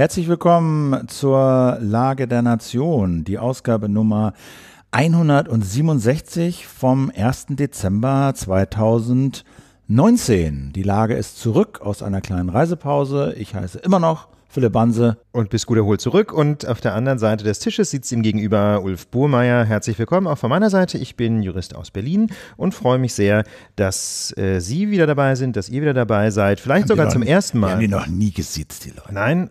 Herzlich willkommen zur Lage der Nation, die Ausgabe Nummer 167 vom 1. Dezember 2019. Die Lage ist zurück aus einer kleinen Reisepause. Ich heiße immer noch Philipp Banse. Und bis gut erholt zurück. Und auf der anderen Seite des Tisches sitzt ihm gegenüber Ulf Bohlmeier. Herzlich willkommen auch von meiner Seite. Ich bin Jurist aus Berlin und freue mich sehr, dass äh, Sie wieder dabei sind, dass ihr wieder dabei seid. Vielleicht haben sogar zum nie, ersten Mal. Wir haben die noch nie gesitzt, die Leute. Nein,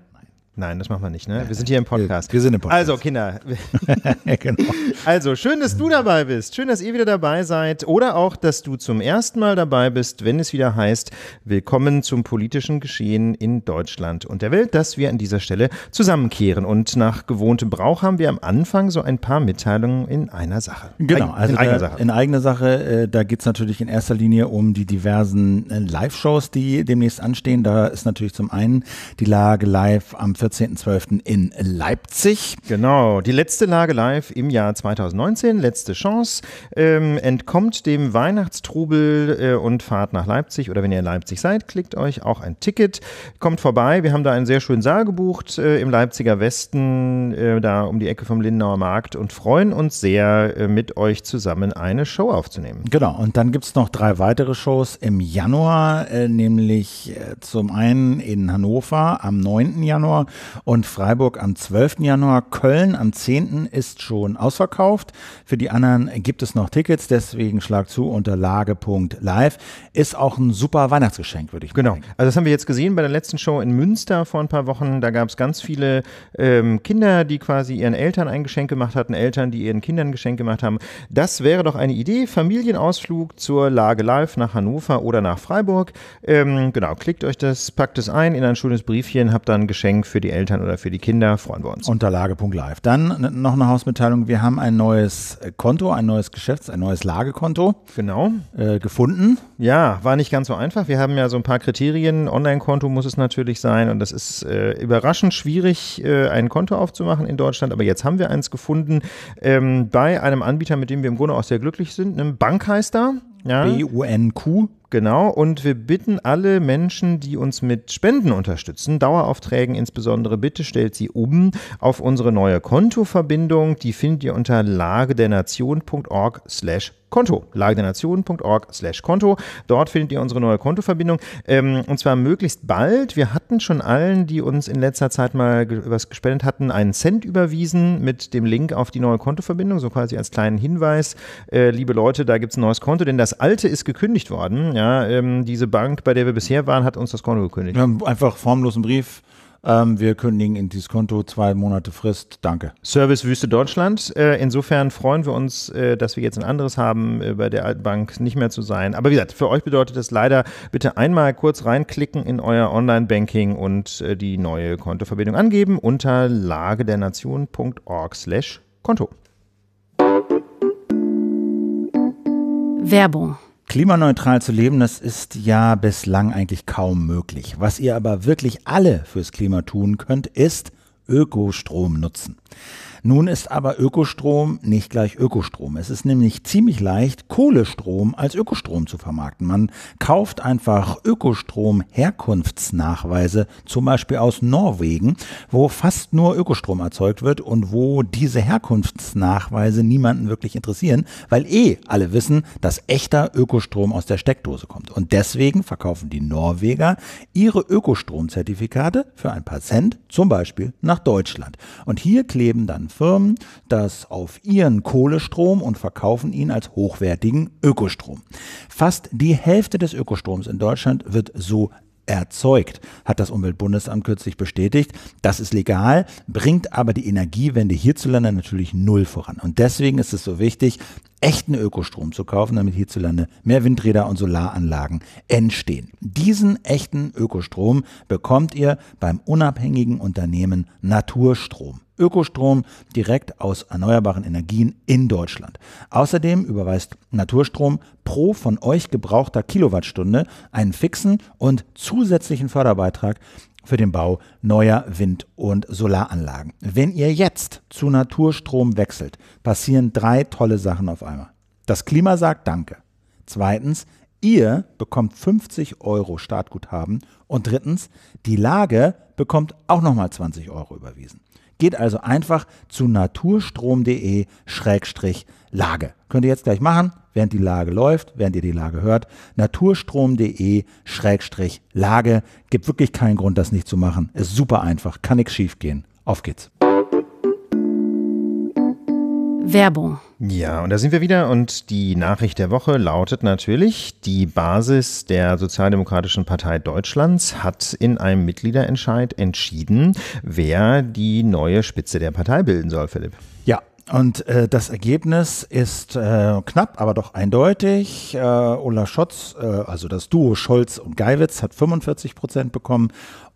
Nein, das machen wir nicht, ne? Wir sind hier im Podcast. Wir sind im Podcast. Also, Kinder. genau. Also, schön, dass du dabei bist. Schön, dass ihr wieder dabei seid. Oder auch, dass du zum ersten Mal dabei bist, wenn es wieder heißt, willkommen zum politischen Geschehen in Deutschland und der Welt, dass wir an dieser Stelle zusammenkehren. Und nach gewohntem Brauch haben wir am Anfang so ein paar Mitteilungen in einer Sache. Genau, also in, da, eigener Sache. in eigener Sache. Äh, da geht es natürlich in erster Linie um die diversen äh, Live-Shows, die demnächst anstehen. Da ist natürlich zum einen die Lage live am 14. 14.12. in Leipzig. Genau, die letzte Lage live im Jahr 2019, letzte Chance. Ähm, entkommt dem Weihnachtstrubel äh, und fahrt nach Leipzig oder wenn ihr in Leipzig seid, klickt euch auch ein Ticket. Kommt vorbei, wir haben da einen sehr schönen Saal gebucht äh, im Leipziger Westen, äh, da um die Ecke vom Lindauer Markt und freuen uns sehr, äh, mit euch zusammen eine Show aufzunehmen. Genau, und dann gibt es noch drei weitere Shows im Januar, äh, nämlich äh, zum einen in Hannover am 9. Januar und Freiburg am 12. Januar. Köln am 10. ist schon ausverkauft. Für die anderen gibt es noch Tickets, deswegen schlag zu unter lage.live. Ist auch ein super Weihnachtsgeschenk, würde ich genau. Genau. Also das haben wir jetzt gesehen bei der letzten Show in Münster vor ein paar Wochen. Da gab es ganz viele ähm, Kinder, die quasi ihren Eltern ein Geschenk gemacht hatten, Eltern, die ihren Kindern ein Geschenk gemacht haben. Das wäre doch eine Idee. Familienausflug zur Lage Live nach Hannover oder nach Freiburg. Ähm, genau, klickt euch das, packt es ein in ein schönes Briefchen, habt dann ein Geschenk für für die Eltern oder für die Kinder. Freuen wir uns. Unterlage.live. Dann noch eine Hausmitteilung. Wir haben ein neues äh, Konto, ein neues Geschäfts-, ein neues Lagekonto. Genau. Äh, gefunden. Ja, war nicht ganz so einfach. Wir haben ja so ein paar Kriterien. Online-Konto muss es natürlich sein und das ist äh, überraschend schwierig, äh, ein Konto aufzumachen in Deutschland. Aber jetzt haben wir eins gefunden ähm, bei einem Anbieter, mit dem wir im Grunde auch sehr glücklich sind. Einem Bank heißt da ja. B-U-N-Q. Genau, und wir bitten alle Menschen, die uns mit Spenden unterstützen, Daueraufträgen insbesondere, bitte stellt sie um auf unsere neue Kontoverbindung. Die findet ihr unter lagedernation.org slash Konto. Lagedernation.org slash Konto. Dort findet ihr unsere neue Kontoverbindung. Ähm, und zwar möglichst bald. Wir hatten schon allen, die uns in letzter Zeit mal was gespendet hatten, einen Cent überwiesen mit dem Link auf die neue Kontoverbindung. So quasi als kleinen Hinweis. Äh, liebe Leute, da gibt es ein neues Konto, denn das alte ist gekündigt worden. Ja, ähm, diese Bank, bei der wir bisher waren, hat uns das Konto gekündigt. Wir haben einfach formlosen Brief ähm, wir kündigen in dieses Konto zwei Monate Frist. Danke. Service Wüste Deutschland. Äh, insofern freuen wir uns, äh, dass wir jetzt ein anderes haben, äh, bei der Altbank nicht mehr zu sein. Aber wie gesagt, für euch bedeutet das leider, bitte einmal kurz reinklicken in euer Online-Banking und äh, die neue Kontoverbindung angeben unter lagedernation.org slash Konto. Werbung Klimaneutral zu leben, das ist ja bislang eigentlich kaum möglich. Was ihr aber wirklich alle fürs Klima tun könnt, ist Ökostrom nutzen. Nun ist aber Ökostrom nicht gleich Ökostrom. Es ist nämlich ziemlich leicht, Kohlestrom als Ökostrom zu vermarkten. Man kauft einfach Ökostrom-Herkunftsnachweise, zum Beispiel aus Norwegen, wo fast nur Ökostrom erzeugt wird und wo diese Herkunftsnachweise niemanden wirklich interessieren, weil eh alle wissen, dass echter Ökostrom aus der Steckdose kommt. Und deswegen verkaufen die Norweger ihre Ökostromzertifikate für ein paar Cent, zum Beispiel nach Deutschland. Und hier kleben dann Firmen das auf ihren Kohlestrom und verkaufen ihn als hochwertigen Ökostrom. Fast die Hälfte des Ökostroms in Deutschland wird so erzeugt, hat das Umweltbundesamt kürzlich bestätigt. Das ist legal, bringt aber die Energiewende hierzulande natürlich null voran. Und deswegen ist es so wichtig, echten Ökostrom zu kaufen, damit hierzulande mehr Windräder und Solaranlagen entstehen. Diesen echten Ökostrom bekommt ihr beim unabhängigen Unternehmen Naturstrom. Ökostrom direkt aus erneuerbaren Energien in Deutschland. Außerdem überweist Naturstrom pro von euch gebrauchter Kilowattstunde einen fixen und zusätzlichen Förderbeitrag für den Bau neuer Wind- und Solaranlagen. Wenn ihr jetzt zu Naturstrom wechselt, passieren drei tolle Sachen auf einmal. Das Klima sagt Danke. Zweitens, ihr bekommt 50 Euro Startguthaben. Und drittens, die Lage bekommt auch nochmal 20 Euro überwiesen. Geht also einfach zu naturstrom.de-lage. Könnt ihr jetzt gleich machen, während die Lage läuft, während ihr die Lage hört. naturstrom.de-lage. Gibt wirklich keinen Grund, das nicht zu machen. Ist super einfach, kann nichts schiefgehen. Auf geht's. Werbung. Ja, und da sind wir wieder und die Nachricht der Woche lautet natürlich, die Basis der Sozialdemokratischen Partei Deutschlands hat in einem Mitgliederentscheid entschieden, wer die neue Spitze der Partei bilden soll, Philipp. Ja, und äh, das Ergebnis ist äh, knapp, aber doch eindeutig. Äh, Ola Schotz, äh, also das Duo Scholz und Geiwitz, hat 45 Prozent bekommen.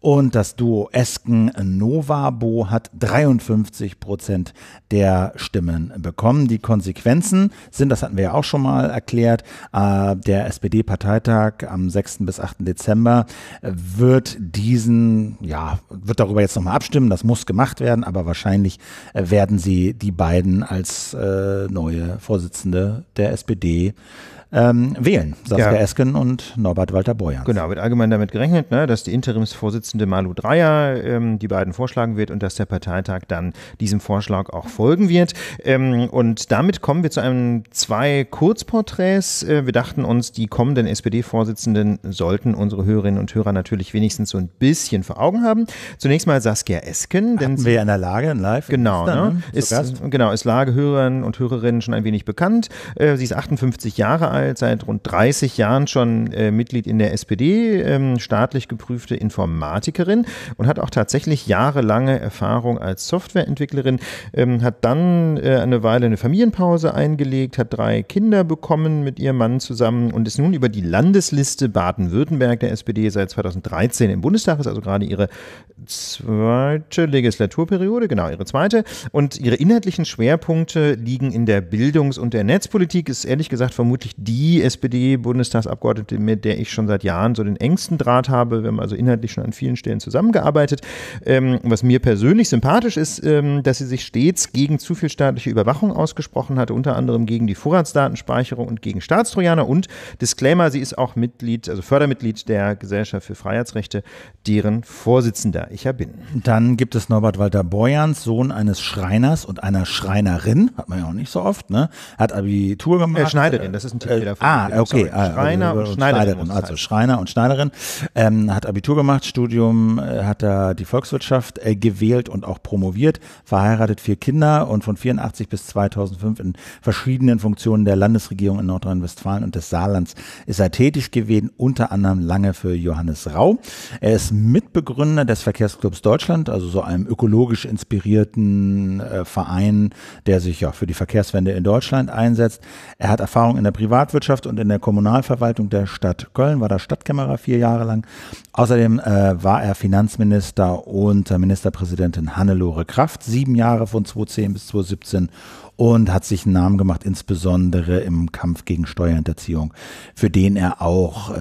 Und das Duo Esken Novabo hat 53 Prozent der Stimmen bekommen. Die Konsequenzen sind, das hatten wir ja auch schon mal erklärt, äh, der SPD-Parteitag am 6. bis 8. Dezember wird diesen, ja, wird darüber jetzt nochmal abstimmen. Das muss gemacht werden, aber wahrscheinlich äh, werden sie die beiden als äh, neue Vorsitzende der SPD äh, ähm, wählen. Saskia ja. Esken und Norbert Walter Borjans. Genau, wird allgemein damit gerechnet, ne, dass die Interimsvorsitzende Malu Dreyer ähm, die beiden vorschlagen wird und dass der Parteitag dann diesem Vorschlag auch folgen wird. Ähm, und damit kommen wir zu einem zwei Kurzporträts. Äh, wir dachten uns, die kommenden SPD-Vorsitzenden sollten unsere Hörerinnen und Hörer natürlich wenigstens so ein bisschen vor Augen haben. Zunächst mal Saskia Esken. Denn Hatten wir in der Lage, in live. Genau, ne? ne ist, genau, ist Lage Hörern und Hörerinnen schon ein wenig bekannt. Äh, sie ist 58 Jahre alt Teil seit rund 30 Jahren schon äh, Mitglied in der SPD, ähm, staatlich geprüfte Informatikerin und hat auch tatsächlich jahrelange Erfahrung als Softwareentwicklerin, ähm, hat dann äh, eine Weile eine Familienpause eingelegt, hat drei Kinder bekommen mit ihrem Mann zusammen und ist nun über die Landesliste Baden-Württemberg der SPD seit 2013 im Bundestag, ist also gerade ihre zweite Legislaturperiode, genau ihre zweite. Und ihre inhaltlichen Schwerpunkte liegen in der Bildungs- und der Netzpolitik, ist ehrlich gesagt vermutlich die die SPD-Bundestagsabgeordnete, mit der ich schon seit Jahren so den engsten Draht habe. Wir haben also inhaltlich schon an vielen Stellen zusammengearbeitet. Ähm, was mir persönlich sympathisch ist, ähm, dass sie sich stets gegen zu viel staatliche Überwachung ausgesprochen hat, unter anderem gegen die Vorratsdatenspeicherung und gegen Staatstrojaner. Und Disclaimer, sie ist auch Mitglied, also Fördermitglied der Gesellschaft für Freiheitsrechte, deren Vorsitzender ich ja bin. Dann gibt es Norbert Walter Borjans, Sohn eines Schreiners und einer Schreinerin, hat man ja auch nicht so oft, ne? Hat Abitur gemacht. Äh, Schneiderin, das ist ein Titel. Äh, davon. Ah, gegeben. okay. Sorry. Ah, also Schreiner also, und Schneiderin. also Schreiner und Schneiderin. Ähm, hat Abitur gemacht, Studium, äh, hat er die Volkswirtschaft äh, gewählt und auch promoviert, verheiratet vier Kinder und von 84 bis 2005 in verschiedenen Funktionen der Landesregierung in Nordrhein-Westfalen und des Saarlands ist er tätig gewesen, unter anderem lange für Johannes Rau. Er ist Mitbegründer des Verkehrsclubs Deutschland, also so einem ökologisch inspirierten äh, Verein, der sich ja für die Verkehrswende in Deutschland einsetzt. Er hat Erfahrung in der Privat Privatwirtschaft und in der Kommunalverwaltung der Stadt Köln, war er Stadtkämmerer vier Jahre lang. Außerdem äh, war er Finanzminister unter Ministerpräsidentin Hannelore Kraft, sieben Jahre von 2010 bis 2017 und hat sich einen Namen gemacht, insbesondere im Kampf gegen Steuerhinterziehung, für den er auch äh,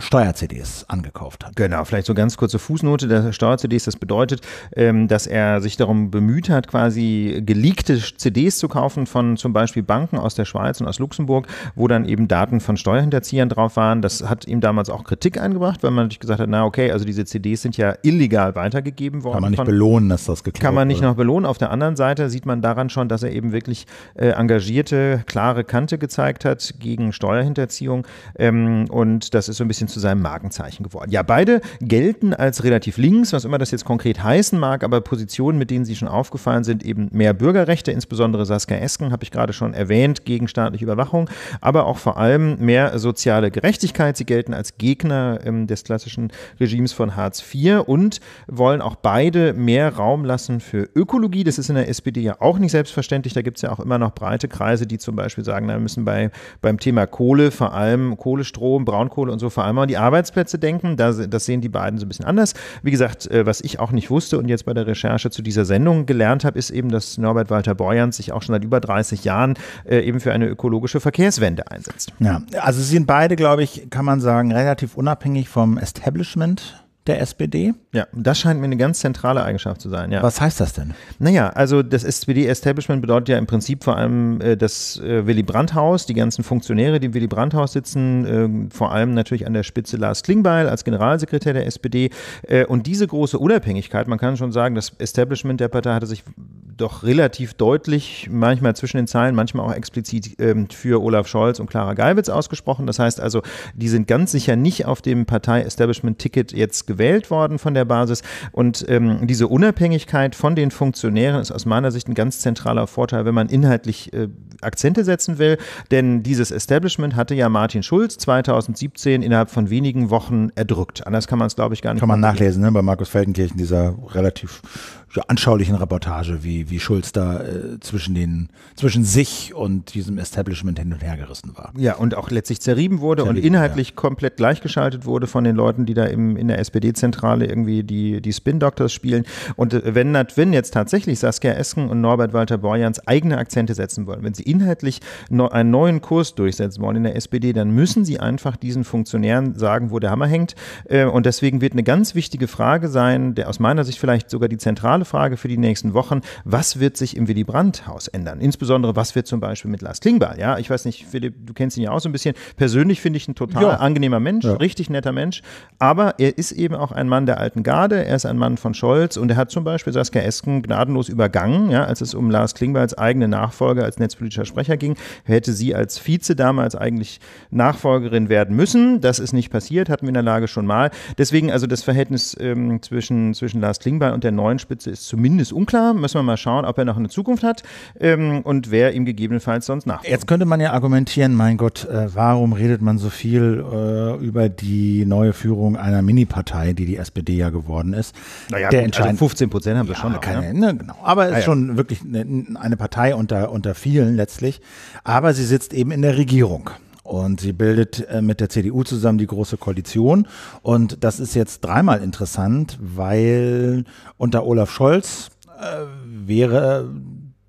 Steuer-CDs angekauft hat. Genau, vielleicht so ganz kurze Fußnote der Steuer-CDs. Das bedeutet, ähm, dass er sich darum bemüht hat, quasi geleakte CDs zu kaufen von zum Beispiel Banken aus der Schweiz und aus Luxemburg, wo dann eben Daten von Steuerhinterziehern drauf waren. Das hat ihm damals auch Kritik eingebracht, weil man natürlich gesagt hat, na okay, also diese CDs sind ja illegal weitergegeben worden. Kann man nicht belohnen, dass das geklappt hat. Kann man nicht wird. noch belohnen. Auf der anderen Seite sieht man daran schon, dass er eben wirklich wirklich äh, engagierte, klare Kante gezeigt hat gegen Steuerhinterziehung. Ähm, und das ist so ein bisschen zu seinem Markenzeichen geworden. Ja, beide gelten als relativ links, was immer das jetzt konkret heißen mag, aber Positionen, mit denen sie schon aufgefallen sind, eben mehr Bürgerrechte, insbesondere Saskia Esken, habe ich gerade schon erwähnt, gegen staatliche Überwachung, aber auch vor allem mehr soziale Gerechtigkeit. Sie gelten als Gegner ähm, des klassischen Regimes von Hartz IV und wollen auch beide mehr Raum lassen für Ökologie. Das ist in der SPD ja auch nicht selbstverständlich. Da gibt gibt es ja auch immer noch breite Kreise, die zum Beispiel sagen, na, wir müssen bei, beim Thema Kohle, vor allem Kohlestrom, Braunkohle und so, vor allem an die Arbeitsplätze denken. Da, das sehen die beiden so ein bisschen anders. Wie gesagt, äh, was ich auch nicht wusste und jetzt bei der Recherche zu dieser Sendung gelernt habe, ist eben, dass Norbert Walter Borjans sich auch schon seit über 30 Jahren äh, eben für eine ökologische Verkehrswende einsetzt. Ja, also sie sind beide, glaube ich, kann man sagen, relativ unabhängig vom Establishment der SPD. Ja, das scheint mir eine ganz zentrale Eigenschaft zu sein. Ja. Was heißt das denn? Naja, also das SPD-Establishment bedeutet ja im Prinzip vor allem äh, das äh, Willy Brandt-Haus, die ganzen Funktionäre, die im Willy Brandt-Haus sitzen, äh, vor allem natürlich an der Spitze Lars Klingbeil als Generalsekretär der SPD. Äh, und diese große Unabhängigkeit, man kann schon sagen, das Establishment der Partei hatte sich doch relativ deutlich, manchmal zwischen den Zeilen, manchmal auch explizit ähm, für Olaf Scholz und Clara Geiwitz ausgesprochen. Das heißt also, die sind ganz sicher nicht auf dem Partei-Establishment-Ticket jetzt gewählt worden von der Basis. Und ähm, diese Unabhängigkeit von den Funktionären ist aus meiner Sicht ein ganz zentraler Vorteil, wenn man inhaltlich äh, Akzente setzen will. Denn dieses Establishment hatte ja Martin Schulz 2017 innerhalb von wenigen Wochen erdrückt. Anders kann man es, glaube ich, gar nicht. Kann man nachlesen, ne? bei Markus Feldenkirchen, dieser relativ ja, anschaulichen Reportage, wie, wie Schulz da äh, zwischen, den, zwischen sich und diesem Establishment hin und her gerissen war. Ja, und auch letztlich zerrieben wurde zerrieben, und inhaltlich ja. komplett gleichgeschaltet wurde von den Leuten, die da im, in der SPD-Zentrale irgendwie die, die Spin-Doctors spielen. Und äh, wenn Nat jetzt tatsächlich Saskia Esken und Norbert Walter Borjans eigene Akzente setzen wollen, wenn sie inhaltlich no, einen neuen Kurs durchsetzen wollen in der SPD, dann müssen sie einfach diesen Funktionären sagen, wo der Hammer hängt. Äh, und deswegen wird eine ganz wichtige Frage sein, der aus meiner Sicht vielleicht sogar die zentrale zentrale Frage für die nächsten Wochen. Was wird sich im Willy Brandt-Haus ändern? Insbesondere, was wird zum Beispiel mit Lars Klingbeil? Ja, ich weiß nicht, Philipp, du kennst ihn ja auch so ein bisschen. Persönlich finde ich ein total ja. angenehmer Mensch, ja. richtig netter Mensch. Aber er ist eben auch ein Mann der alten Garde. Er ist ein Mann von Scholz und er hat zum Beispiel Saskia Esken gnadenlos übergangen, ja, als es um Lars Klingbeils eigene Nachfolger als netzpolitischer Sprecher ging. Hätte sie als Vize damals eigentlich Nachfolgerin werden müssen. Das ist nicht passiert, hatten wir in der Lage schon mal. Deswegen also das Verhältnis ähm, zwischen, zwischen Lars Klingbeil und der neuen Spitze ist zumindest unklar. Müssen wir mal schauen, ob er noch eine Zukunft hat ähm, und wer ihm gegebenenfalls sonst nach. Jetzt könnte man ja argumentieren, mein Gott, äh, warum redet man so viel äh, über die neue Führung einer Mini-Partei, die die SPD ja geworden ist? Naja, der gut, also 15 Prozent haben wir ja, schon. Noch, keine, ne? ne genau. Aber es ah, ist schon ja. wirklich eine, eine Partei unter, unter vielen letztlich. Aber sie sitzt eben in der Regierung. Und sie bildet äh, mit der CDU zusammen die Große Koalition. Und das ist jetzt dreimal interessant, weil unter Olaf Scholz äh, wäre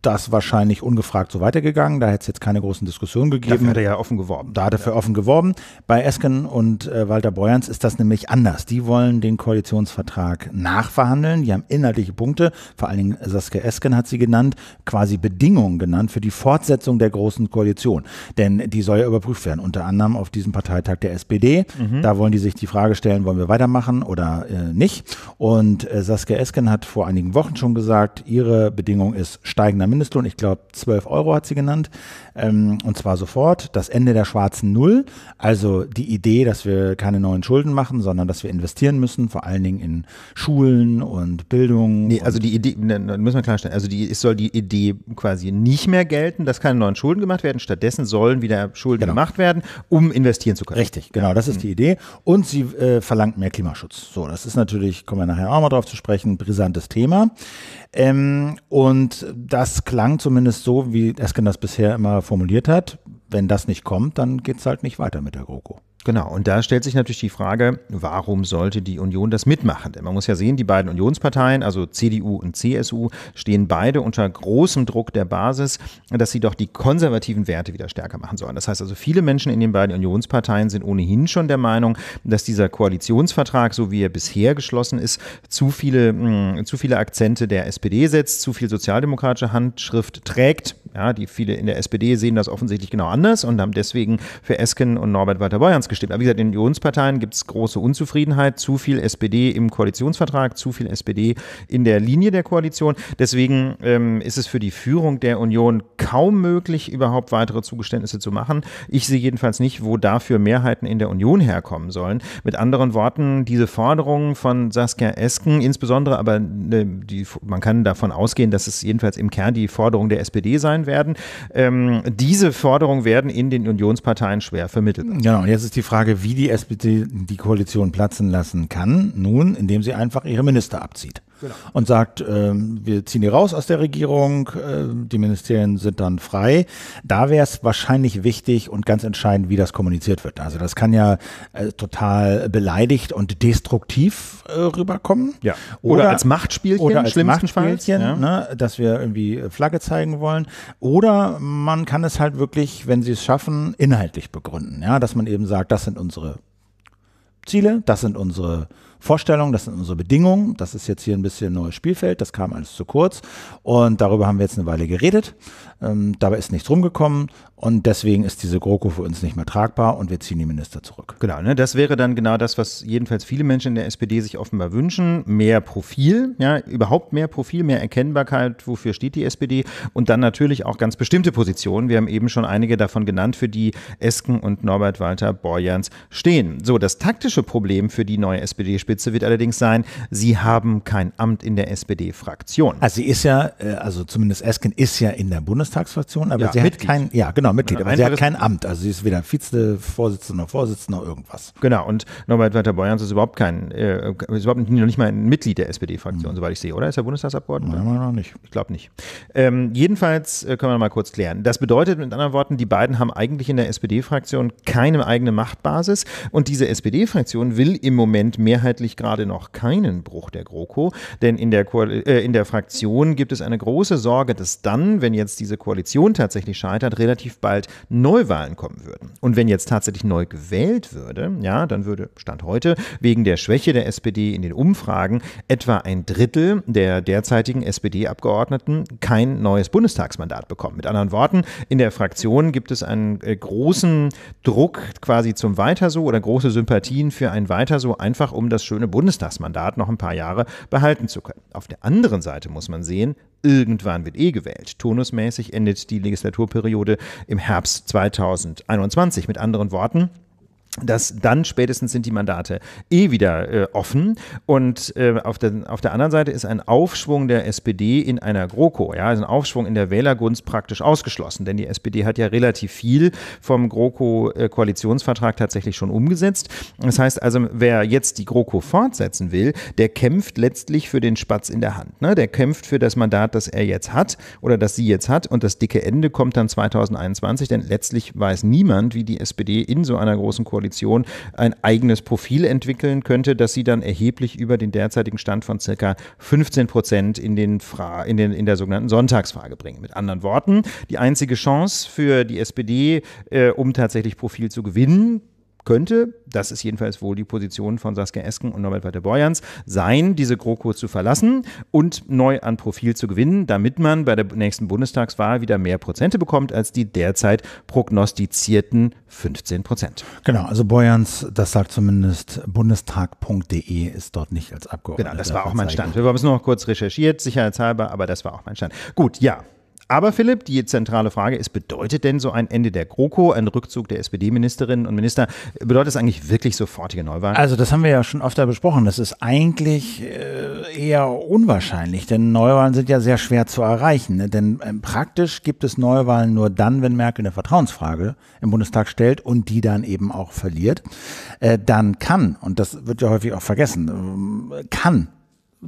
das wahrscheinlich ungefragt so weitergegangen. Da hätte es jetzt keine großen Diskussionen gegeben. Da hat er ja offen geworben. Da hat er für offen geworben. Bei Esken und äh, Walter Beuerns ist das nämlich anders. Die wollen den Koalitionsvertrag nachverhandeln. Die haben inhaltliche Punkte, vor allen Dingen Saskia Esken hat sie genannt, quasi Bedingungen genannt für die Fortsetzung der großen Koalition. Denn die soll ja überprüft werden, unter anderem auf diesem Parteitag der SPD. Mhm. Da wollen die sich die Frage stellen, wollen wir weitermachen oder äh, nicht. Und äh, Saskia Esken hat vor einigen Wochen schon gesagt, ihre Bedingung ist steigender Mindestlohn, ich glaube 12 Euro hat sie genannt, ähm, und zwar sofort, das Ende der schwarzen Null, also die Idee, dass wir keine neuen Schulden machen, sondern dass wir investieren müssen, vor allen Dingen in Schulen und Bildung. Nee, also die Idee, ne, ne, müssen wir klarstellen, also die, es soll die Idee quasi nicht mehr gelten, dass keine neuen Schulden gemacht werden, stattdessen sollen wieder Schulden genau. gemacht werden, um investieren zu können. Richtig, genau, das ist mhm. die Idee. Und sie äh, verlangt mehr Klimaschutz. So, das ist natürlich, kommen wir nachher auch mal drauf zu sprechen, brisantes Thema. Ähm, und das klang zumindest so, wie Esken das bisher immer formuliert hat. Wenn das nicht kommt, dann geht es halt nicht weiter mit der GroKo. Genau, und da stellt sich natürlich die Frage, warum sollte die Union das mitmachen? Denn man muss ja sehen, die beiden Unionsparteien, also CDU und CSU, stehen beide unter großem Druck der Basis, dass sie doch die konservativen Werte wieder stärker machen sollen. Das heißt also, viele Menschen in den beiden Unionsparteien sind ohnehin schon der Meinung, dass dieser Koalitionsvertrag, so wie er bisher geschlossen ist, zu viele, mh, hm, zu viele Akzente der SPD setzt, zu viel sozialdemokratische Handschrift trägt. Ja, die viele in der SPD sehen das offensichtlich genau anders und haben deswegen für Esken und Norbert Walter-Borjans abgestimmt. Aber wie gesagt, in den Unionsparteien gibt es große Unzufriedenheit, zu viel SPD im Koalitionsvertrag, zu viel SPD in der Linie der Koalition. Deswegen ähm, ist es für die Führung der Union kaum möglich, überhaupt weitere Zugeständnisse zu machen. Ich sehe jedenfalls nicht, wo dafür Mehrheiten in der Union herkommen sollen. Mit anderen Worten, diese Forderungen von Saskia Esken, insbesondere, aber ne, die, man kann davon ausgehen, dass es jedenfalls im Kern die Forderungen der SPD sein werden. Ähm, diese Forderungen werden in den Unionsparteien schwer vermittelt. Genau, jetzt ist die die Frage, wie die SPD die Koalition platzen lassen kann. Nun, indem sie einfach ihre Minister abzieht. Genau. Und sagt, äh, wir ziehen die raus aus der Regierung, äh, die Ministerien sind dann frei. Da wäre es wahrscheinlich wichtig und ganz entscheidend, wie das kommuniziert wird. Also das kann ja äh, total beleidigt und destruktiv äh, rüberkommen. Ja. Oder, oder, als Machtspielchen, oder als Machtspielchen, ja. ne, dass wir irgendwie Flagge zeigen wollen. Oder man kann es halt wirklich, wenn sie es schaffen, inhaltlich begründen. Ja, dass man eben sagt, das sind unsere Ziele, das sind unsere Vorstellungen, das sind unsere Bedingungen, das ist jetzt hier ein bisschen neues Spielfeld, das kam alles zu kurz und darüber haben wir jetzt eine Weile geredet. Ähm, dabei ist nichts rumgekommen und deswegen ist diese GroKo für uns nicht mehr tragbar und wir ziehen die Minister zurück. Genau, ne? das wäre dann genau das, was jedenfalls viele Menschen in der SPD sich offenbar wünschen. Mehr Profil, ja, überhaupt mehr Profil, mehr Erkennbarkeit, wofür steht die SPD und dann natürlich auch ganz bestimmte Positionen. Wir haben eben schon einige davon genannt, für die Esken und Norbert Walter Borjans stehen. So, das taktische Problem für die neue SPD-Spitze Spitze wird allerdings sein, Sie haben kein Amt in der SPD-Fraktion. Also ah, sie ist ja, äh, also zumindest Esken ist ja in der Bundestagsfraktion, aber ja, sie Mitglied. hat kein, ja genau, Mitglied, aber sie hat kein Amt. Also sie ist weder Vizevorsitzender, Vorsitzender, irgendwas. Genau, und Norbert Walter-Borjans ist überhaupt kein, äh, ist überhaupt noch nicht mal ein Mitglied der SPD-Fraktion, hm. soweit ich sehe, oder? Ist er Bundestagsabgeordneter? Nein, nein, noch nicht. Ich glaube nicht. Ähm, jedenfalls äh, können wir mal kurz klären. Das bedeutet mit anderen Worten, die beiden haben eigentlich in der SPD-Fraktion keine eigene Machtbasis und diese SPD-Fraktion will im Moment mehrheitlich eigentlich gerade noch keinen Bruch der GroKo, denn in der, Koal äh, in der Fraktion gibt es eine große Sorge, dass dann, wenn jetzt diese Koalition tatsächlich scheitert, relativ bald Neuwahlen kommen würden. Und wenn jetzt tatsächlich neu gewählt würde, ja, dann würde Stand heute wegen der Schwäche der SPD in den Umfragen etwa ein Drittel der derzeitigen SPD-Abgeordneten kein neues Bundestagsmandat bekommen. Mit anderen Worten, in der Fraktion gibt es einen äh, großen Druck quasi zum Weiter so oder große Sympathien für ein Weiter so, einfach um das das schöne Bundestagsmandat noch ein paar Jahre behalten zu können. Auf der anderen Seite muss man sehen, irgendwann wird eh gewählt. Tonusmäßig endet die Legislaturperiode im Herbst 2021. Mit anderen Worten, dass dann spätestens sind die Mandate eh wieder äh, offen. Und äh, auf, der, auf der anderen Seite ist ein Aufschwung der SPD in einer GroKo, ja, also ein Aufschwung in der Wählergunst praktisch ausgeschlossen, denn die SPD hat ja relativ viel vom GroKo-Koalitionsvertrag tatsächlich schon umgesetzt. Das heißt also, wer jetzt die GroKo fortsetzen will, der kämpft letztlich für den Spatz in der Hand. Ne? Der kämpft für das Mandat, das er jetzt hat oder das sie jetzt hat. Und das dicke Ende kommt dann 2021, denn letztlich weiß niemand, wie die SPD in so einer großen Koalition Koalition ein eigenes Profil entwickeln könnte, dass sie dann erheblich über den derzeitigen Stand von circa 15 Prozent in, den Fra in, den, in der sogenannten Sonntagsfrage bringen. Mit anderen Worten, die einzige Chance für die SPD, äh, um tatsächlich Profil zu gewinnen, könnte, das ist jedenfalls wohl die Position von Saskia Esken und Norbert Walter-Borjans, sein, diese GroKo zu verlassen und neu an Profil zu gewinnen, damit man bei der nächsten Bundestagswahl wieder mehr Prozente bekommt als die derzeit prognostizierten 15 Prozent. Genau, also Borjans, das sagt zumindest bundestag.de, ist dort nicht als Abgeordneter. Genau, das war auch mein Stand. Wir haben es noch kurz recherchiert, sicherheitshalber, aber das war auch mein Stand. Gut, ja, aber Philipp, die zentrale Frage ist, bedeutet denn so ein Ende der GroKo, ein Rückzug der SPD-Ministerinnen und Minister, bedeutet das eigentlich wirklich sofortige Neuwahlen? Also das haben wir ja schon öfter besprochen. Das ist eigentlich äh, eher unwahrscheinlich, denn Neuwahlen sind ja sehr schwer zu erreichen. Ne? Denn ähm, praktisch gibt es Neuwahlen nur dann, wenn Merkel eine Vertrauensfrage im Bundestag stellt und die dann eben auch verliert. Äh, dann kann, und das wird ja häufig auch vergessen, ähm, kann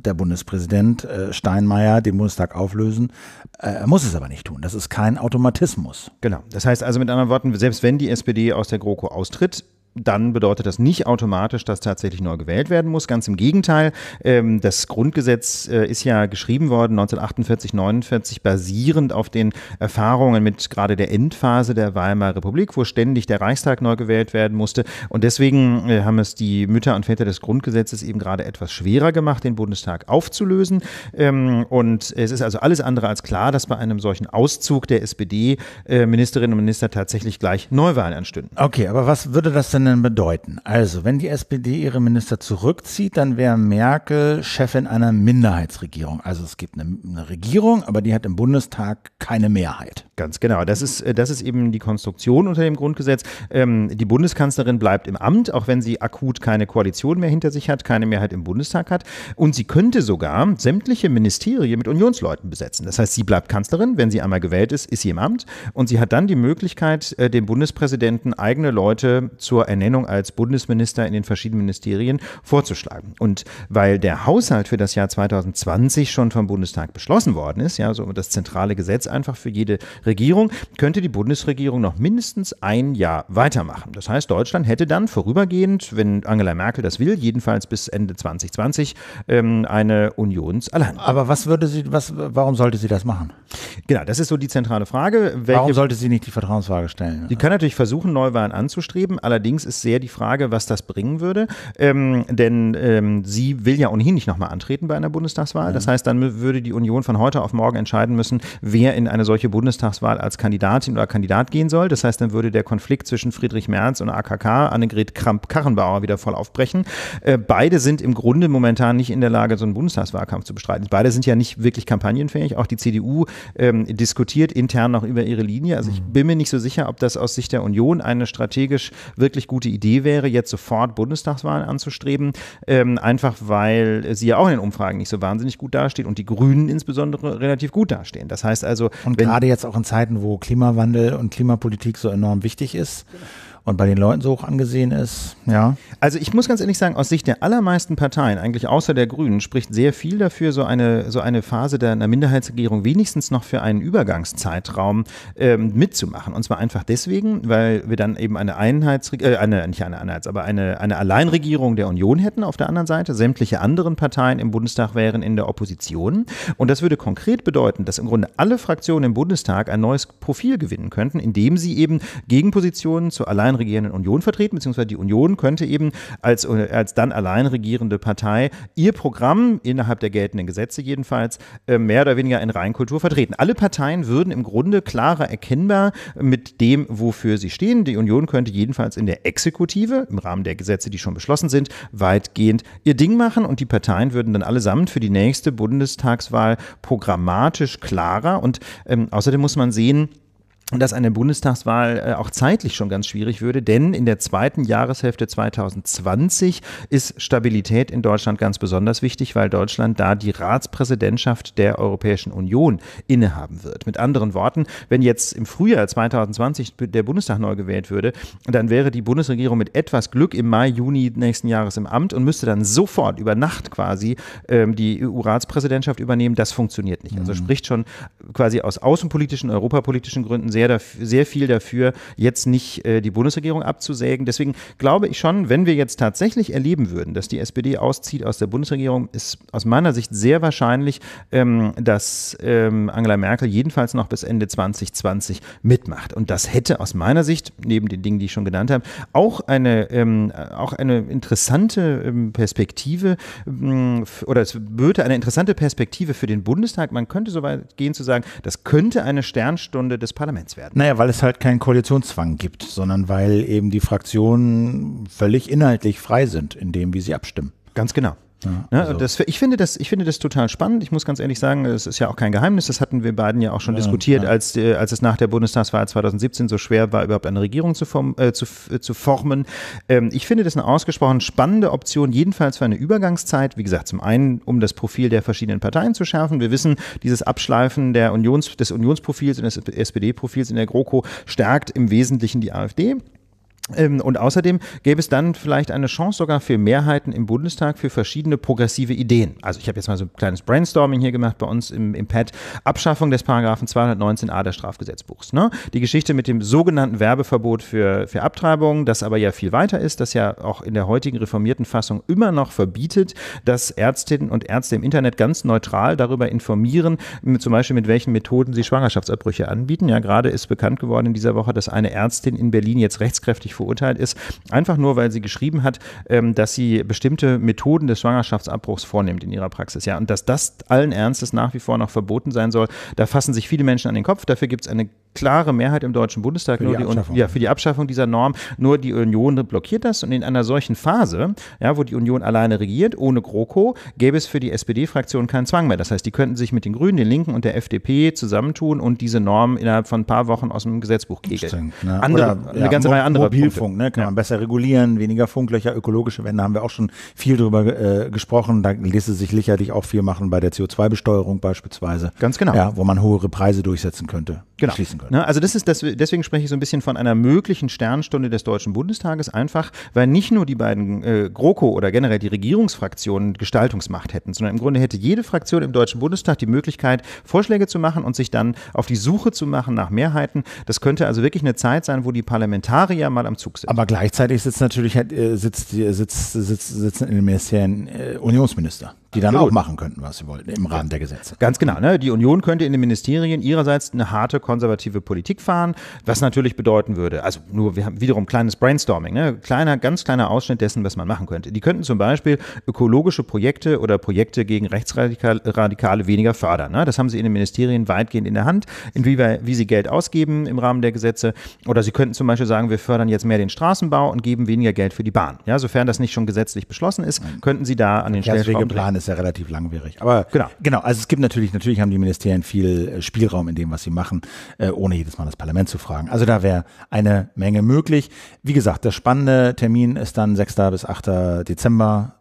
der Bundespräsident äh, Steinmeier den Bundestag auflösen. Äh, er muss es aber nicht tun. Das ist kein Automatismus. Genau. Das heißt also mit anderen Worten, selbst wenn die SPD aus der GroKo austritt, dann bedeutet das nicht automatisch, dass tatsächlich neu gewählt werden muss. Ganz im Gegenteil, ähm, das Grundgesetz äh, ist ja geschrieben worden 1948, 49, basierend auf den Erfahrungen mit gerade der Endphase der Weimarer Republik, wo ständig der Reichstag neu gewählt werden musste. Und deswegen äh, haben es die Mütter und Väter des Grundgesetzes eben gerade etwas schwerer gemacht, den Bundestag aufzulösen. Ähm, und es ist also alles andere als klar, dass bei einem solchen Auszug der SPD äh, Ministerinnen und Minister tatsächlich gleich Neuwahlen anstünden. Okay, aber was würde das denn denn bedeuten? Also, wenn die SPD ihre Minister zurückzieht, dann wäre Merkel Chefin einer Minderheitsregierung. Also es gibt eine, eine, Regierung, aber die hat im Bundestag keine Mehrheit. Ganz genau. Das ist, äh, das ist eben die Konstruktion unter dem Grundgesetz. Ähm, die Bundeskanzlerin bleibt im Amt, auch wenn sie akut keine Koalition mehr hinter sich hat, keine Mehrheit im Bundestag hat. Und sie könnte sogar sämtliche Ministerien mit Unionsleuten besetzen. Das heißt, sie bleibt Kanzlerin. Wenn sie einmal gewählt ist, ist sie im Amt. Und sie hat dann die Möglichkeit, äh, dem Bundespräsidenten eigene Leute zur Ernennung als Bundesminister in den verschiedenen Ministerien vorzuschlagen. Und weil der Haushalt für das Jahr 2020 schon vom Bundestag beschlossen worden ist, ja, so das zentrale Gesetz einfach für jede Regierung, könnte die Bundesregierung noch mindestens ein Jahr weitermachen. Das heißt, Deutschland hätte dann vorübergehend, wenn Angela Merkel das will, jedenfalls bis Ende 2020 ähm, eine Unionsallein. Aber was würde sie, was, warum sollte sie das machen? Genau, das ist so die zentrale Frage. Welche, warum sollte sie nicht die Vertrauensfrage stellen? Sie kann natürlich versuchen, Neuwahlen anzustreben. Allerdings es ist sehr die Frage, was das bringen würde. Ähm, denn ähm, sie will ja ohnehin nicht nochmal antreten bei einer Bundestagswahl. Das mhm. heißt, dann würde die Union von heute auf morgen entscheiden müssen, wer in eine solche Bundestagswahl als Kandidatin oder Kandidat gehen soll. Das heißt, dann würde der Konflikt zwischen Friedrich Merz und AKK, Annegret Kramp-Karrenbauer, wieder voll aufbrechen. Äh, beide sind im Grunde momentan nicht in der Lage, so einen Bundestagswahlkampf zu bestreiten. Beide sind ja nicht wirklich kampagnenfähig. Auch die CDU ähm, diskutiert intern noch über ihre Linie. Also ich mhm. bin mir nicht so sicher, ob das aus Sicht der Union eine strategisch wirklich gute gute Idee wäre, jetzt sofort Bundestagswahlen anzustreben, ähm, einfach weil sie ja auch in den Umfragen nicht so wahnsinnig gut dasteht und die Grünen insbesondere relativ gut dastehen. Das heißt also. Und gerade jetzt auch in Zeiten, wo Klimawandel und Klimapolitik so enorm wichtig ist. Genau und bei den Leuten so hoch angesehen ist, ja. Also ich muss ganz ehrlich sagen, aus Sicht der allermeisten Parteien, eigentlich außer der Grünen, spricht sehr viel dafür, so eine, so eine Phase der, einer Minderheitsregierung wenigstens noch für einen Übergangszeitraum ähm, mitzumachen. Und zwar einfach deswegen, weil wir dann eben eine Einheitsregierung, äh, eine, nicht eine Einheits-, aber eine, eine Alleinregierung der Union hätten auf der anderen Seite. Sämtliche anderen Parteien im Bundestag wären in der Opposition. Und das würde konkret bedeuten, dass im Grunde alle Fraktionen im Bundestag ein neues Profil gewinnen könnten, indem sie eben Gegenpositionen zur Alleinregierung allein regierenden Union vertreten, beziehungsweise die Union könnte eben als, als dann allein regierende Partei ihr Programm innerhalb der geltenden Gesetze jedenfalls äh, mehr oder weniger in Reinkultur vertreten. Alle Parteien würden im Grunde klarer erkennbar mit dem, wofür sie stehen. Die Union könnte jedenfalls in der Exekutive im Rahmen der Gesetze, die schon beschlossen sind, weitgehend ihr Ding machen und die Parteien würden dann allesamt für die nächste Bundestagswahl programmatisch klarer und ähm, außerdem muss man sehen, dass eine Bundestagswahl äh, auch zeitlich schon ganz schwierig würde, denn in der zweiten Jahreshälfte 2020 ist Stabilität in Deutschland ganz besonders wichtig, weil Deutschland da die Ratspräsidentschaft der Europäischen Union innehaben wird. Mit anderen Worten, wenn jetzt im Frühjahr 2020 der Bundestag neu gewählt würde, dann wäre die Bundesregierung mit etwas Glück im Mai, Juni nächsten Jahres im Amt und müsste dann sofort über Nacht quasi ähm, die EU-Ratspräsidentschaft übernehmen. Das funktioniert nicht. Also mhm. spricht schon quasi aus außenpolitischen, europapolitischen Gründen sehr, dafür, sehr viel dafür, jetzt nicht äh, die Bundesregierung abzusägen. Deswegen glaube ich schon, wenn wir jetzt tatsächlich erleben würden, dass die SPD auszieht aus der Bundesregierung, ist aus meiner Sicht sehr wahrscheinlich, ähm, dass ähm, Angela Merkel jedenfalls noch bis Ende 2020 mitmacht. Und das hätte aus meiner Sicht, neben den Dingen, die ich schon genannt habe, auch eine, ähm, auch eine interessante ähm, Perspektive ähm, oder es würde eine interessante Perspektive für den Bundestag. Man könnte so weit gehen zu sagen, das könnte eine Sternstunde des Parlaments eins werden. Naja, weil es halt keinen Koalitionszwang gibt, sondern weil eben die Fraktionen völlig inhaltlich frei sind in dem, wie sie abstimmen. Ganz genau. Ja, ne? also. das, ich, finde das, ich finde das total spannend. Ich muss ganz ehrlich sagen, es ist ja auch kein Geheimnis. Das hatten wir beiden ja auch schon ja, diskutiert, ja. Als, äh, als es nach der Bundestagswahl 2017 so schwer war, überhaupt eine Regierung zu, form, äh, zu, äh, zu formen. Ähm, ich finde das eine ausgesprochen spannende Option, jedenfalls für eine Übergangszeit. Wie gesagt, zum einen, um das Profil der verschiedenen Parteien zu schärfen. Wir wissen, dieses Abschleifen der Unions, des Unionsprofils und des SPD-Profils in der GroKo stärkt im Wesentlichen die AfD. Ähm, und außerdem gäbe es dann vielleicht eine Chance sogar für Mehrheiten im Bundestag für verschiedene progressive Ideen. Also ich habe jetzt mal so ein kleines Brainstorming hier gemacht bei uns im, im Pad. Abschaffung des Paragraphen 219a des Strafgesetzbuchs. Ne? Die Geschichte mit dem sogenannten Werbeverbot für, für Abtreibungen, das aber ja viel weiter ist, das ja auch in der heutigen reformierten Fassung immer noch verbietet, dass Ärztinnen und Ärzte im Internet ganz neutral darüber informieren, zum Beispiel mit welchen Methoden sie Schwangerschaftsabbrüche anbieten. Ja, gerade ist bekannt geworden in dieser Woche, dass eine Ärztin in Berlin jetzt rechtskräftig verurteilt ist, einfach nur, weil sie geschrieben hat, ähm, dass sie bestimmte Methoden des Schwangerschaftsabbruchs vornimmt in ihrer Praxis. Ja, und dass das allen Ernstes nach wie vor noch verboten sein soll, da fassen sich viele Menschen an den Kopf. Dafür gibt es eine klare Mehrheit im Deutschen Bundestag für die, die ja, für die Abschaffung dieser Norm. Nur die Union blockiert das. Und in einer solchen Phase, ja, wo die Union alleine regiert, ohne GroKo, gäbe es für die SPD-Fraktion keinen Zwang mehr. Das heißt, die könnten sich mit den Grünen, den Linken und der FDP zusammentun und diese Norm innerhalb von ein paar Wochen aus dem Gesetzbuch kegeln. Ja. Ne? Andere, Oder, eine ja, ganze Reihe anderer Mobil Mobilfunk, ne? kann ja. man besser regulieren, weniger Funklöcher, ökologische Wende, haben wir auch schon viel drüber äh, gesprochen. Da ließe sich sicherlich auch viel machen bei der CO2-Besteuerung beispielsweise. Ganz genau. Ja, wo man höhere Preise durchsetzen könnte, genau. schließen könnte. Ne? Also das ist, das, deswegen spreche ich so ein bisschen von einer möglichen Sternstunde des Deutschen Bundestages, einfach weil nicht nur die beiden äh, GroKo oder generell die Regierungsfraktionen Gestaltungsmacht hätten, sondern im Grunde hätte jede Fraktion im Deutschen Bundestag die Möglichkeit, Vorschläge zu machen und sich dann auf die Suche zu machen nach Mehrheiten. Das könnte also wirklich eine Zeit sein, wo die Parlamentarier mal am am Zug sind. Aber gleichzeitig sitzt natürlich äh, sitzt, sitzt, sitzt, sitzt in den Ministerien äh, Unionsminister. Die dann Absolut. auch machen könnten, was sie wollten, im Rahmen der Gesetze. Ganz genau. Ne? Die Union könnte in den Ministerien ihrerseits eine harte konservative Politik fahren, was natürlich bedeuten würde, also nur, wir haben wiederum kleines Brainstorming, ne? kleiner, ganz kleiner Ausschnitt dessen, was man machen könnte. Die könnten zum Beispiel ökologische Projekte oder Projekte gegen Rechtsradikale weniger fördern. Ne? Das haben sie in den Ministerien weitgehend in der Hand, inwieweit, wie sie Geld ausgeben im Rahmen der Gesetze. Oder sie könnten zum Beispiel sagen, wir fördern jetzt mehr den Straßenbau und geben weniger Geld für die Bahn. Ja, sofern das nicht schon gesetzlich beschlossen ist, könnten sie da an den Stellschrauben ist ja relativ langwierig. Aber genau. genau, also es gibt natürlich, natürlich haben die Ministerien viel äh, Spielraum in dem, was sie machen, äh, ohne jedes Mal das Parlament zu fragen. Also da wäre eine Menge möglich. Wie gesagt, der spannende Termin ist dann 6. bis 8. Dezember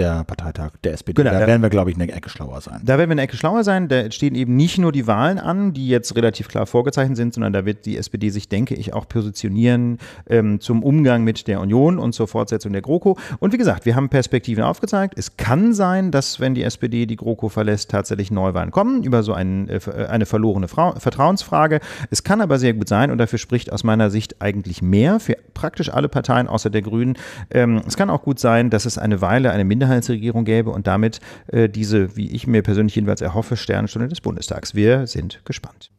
der Parteitag der SPD. Genau, da, da werden wir, glaube ich, eine Ecke schlauer sein. Da werden wir eine Ecke schlauer sein. Da stehen eben nicht nur die Wahlen an, die jetzt relativ klar vorgezeichnet sind, sondern da wird die SPD sich, denke ich, auch positionieren ähm, zum Umgang mit der Union und zur Fortsetzung der GroKo. Und wie gesagt, wir haben Perspektiven aufgezeigt. Es kann sein, dass, wenn die SPD die GroKo verlässt, tatsächlich Neuwahlen kommen über so einen, äh, eine verlorene Frau Vertrauensfrage. Es kann aber sehr gut sein, und dafür spricht aus meiner Sicht eigentlich mehr für praktisch alle Parteien außer der Grünen. Ähm, es kann auch gut sein, dass es eine Weile eine Minderheit Mehrheitsregierung gäbe und damit äh, diese, wie ich mir persönlich jedenfalls erhoffe, Sternstunde des Bundestags. Wir sind gespannt.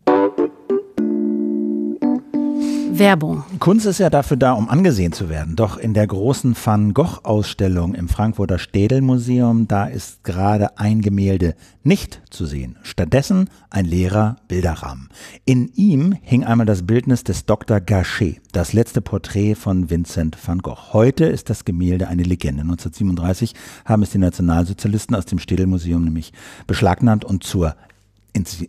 Werbung. Kunst ist ja dafür da, um angesehen zu werden. Doch in der großen Van Gogh-Ausstellung im Frankfurter Städelmuseum, da ist gerade ein Gemälde nicht zu sehen. Stattdessen ein leerer Bilderrahmen. In ihm hing einmal das Bildnis des Dr. Gachet, das letzte Porträt von Vincent van Gogh. Heute ist das Gemälde eine Legende. 1937 haben es die Nationalsozialisten aus dem Städelmuseum nämlich beschlagnahmt und zur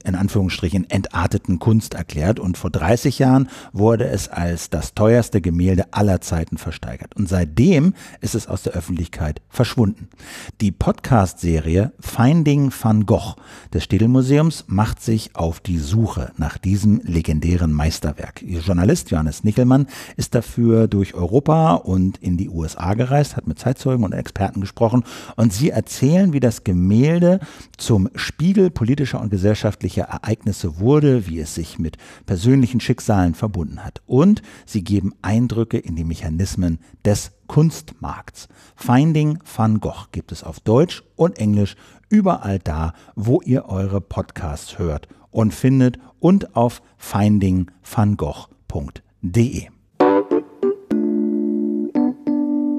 in Anführungsstrichen entarteten Kunst erklärt und vor 30 Jahren wurde es als das teuerste Gemälde aller Zeiten versteigert. Und seitdem ist es aus der Öffentlichkeit verschwunden. Die Podcast-Serie Finding van Gogh des Städelmuseums macht sich auf die Suche nach diesem legendären Meisterwerk. Ihr Journalist Johannes Nickelmann ist dafür durch Europa und in die USA gereist, hat mit Zeitzeugen und Experten gesprochen und sie erzählen, wie das Gemälde zum Spiegel politischer und gesellschaftlicher gesellschaftlicher Ereignisse wurde, wie es sich mit persönlichen Schicksalen verbunden hat. Und sie geben Eindrücke in die Mechanismen des Kunstmarkts. Finding Van Gogh gibt es auf Deutsch und Englisch überall da, wo ihr eure Podcasts hört und findet und auf findingvangogh.de.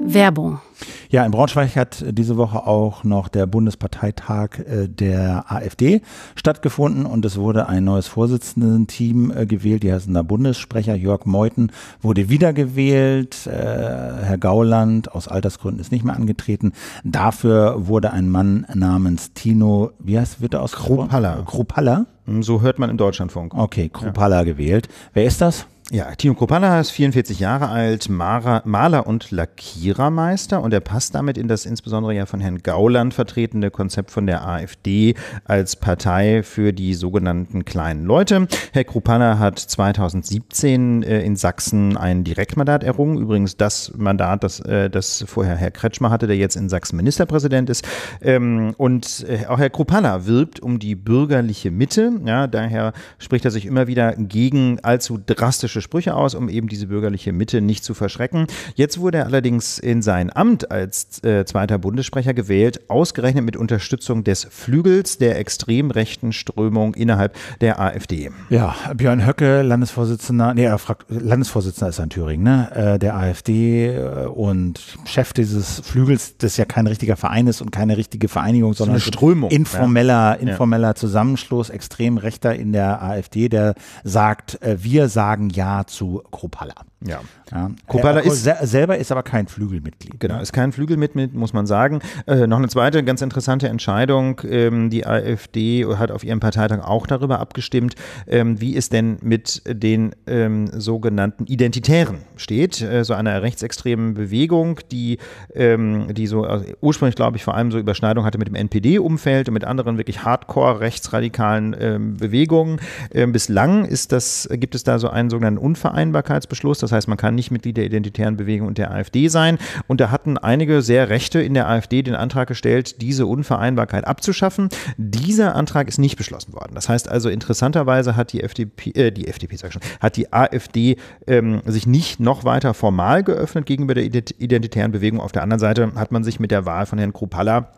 Werbung. Ja, in Braunschweig hat diese Woche auch noch der Bundesparteitag äh, der AfD stattgefunden und es wurde ein neues Vorsitzendenteam äh, gewählt. Die heißen da Bundessprecher Jörg Meuthen wurde wiedergewählt. Äh, Herr Gauland aus Altersgründen ist nicht mehr angetreten. Dafür wurde ein Mann namens Tino, wie heißt, wird er aus? Krupalla. Krupalla? So hört man im Deutschlandfunk. Okay, Krupalla ja. gewählt. Wer ist das? Ja, Tino Kropalla ist 44 Jahre alt, Maler und Lackierermeister und er passt damit in das insbesondere ja von Herrn Gauland vertretene Konzept von der AfD als Partei für die sogenannten kleinen Leute. Herr Kropalla hat 2017 äh, in Sachsen ein Direktmandat errungen, übrigens das Mandat, das, äh, das vorher Herr Kretschmer hatte, der jetzt in Sachsen Ministerpräsident ist. Ähm, und äh, auch Herr Kropalla wirbt um die bürgerliche Mitte, ja, daher spricht er sich immer wieder gegen allzu drastische kritische Sprüche aus, um eben diese bürgerliche Mitte nicht zu verschrecken. Jetzt wurde er allerdings in sein Amt als äh, zweiter Bundessprecher gewählt, ausgerechnet mit Unterstützung des Flügels der extrem rechten Strömung innerhalb der AfD. Ja, Björn Höcke, Landesvorsitzender, nee, er fragt, Landesvorsitzender ist er in Thüringen, ne? Äh, der AfD äh, und Chef dieses Flügels, das ja kein richtiger Verein ist und keine richtige Vereinigung, sondern eine Strömung, informeller, ja. informeller Zusammenschluss extrem rechter in der AfD, der sagt, äh, wir sagen ja ja zu Kropala. Ja. ja. Kubala ist selber ist aber kein Flügelmitglied. Genau, ne? ist kein Flügelmitglied, muss man sagen. Äh, noch eine zweite ganz interessante Entscheidung. Ähm, die AfD hat auf ihrem Parteitag auch darüber abgestimmt, ähm, wie es denn mit den ähm, sogenannten Identitären steht, äh, so einer rechtsextremen Bewegung, die, ähm, die so also ursprünglich, glaube ich, vor allem so Überschneidung hatte mit dem NPD-Umfeld und mit anderen wirklich hardcore rechtsradikalen ähm, Bewegungen. Ähm, bislang ist das, gibt es da so einen sogenannten Unvereinbarkeitsbeschluss. Das heißt, man kann nicht Mitglied der Identitären Bewegung und der AfD sein. Und da hatten einige sehr Rechte in der AfD den Antrag gestellt, diese Unvereinbarkeit abzuschaffen. Dieser Antrag ist nicht beschlossen worden. Das heißt also, interessanterweise hat die FDP, äh, die FDP, sag ich schon, hat die AfD ähm, sich nicht noch weiter formal geöffnet gegenüber der identitären Bewegung. Auf der anderen Seite hat man sich mit der Wahl von Herrn Krupalla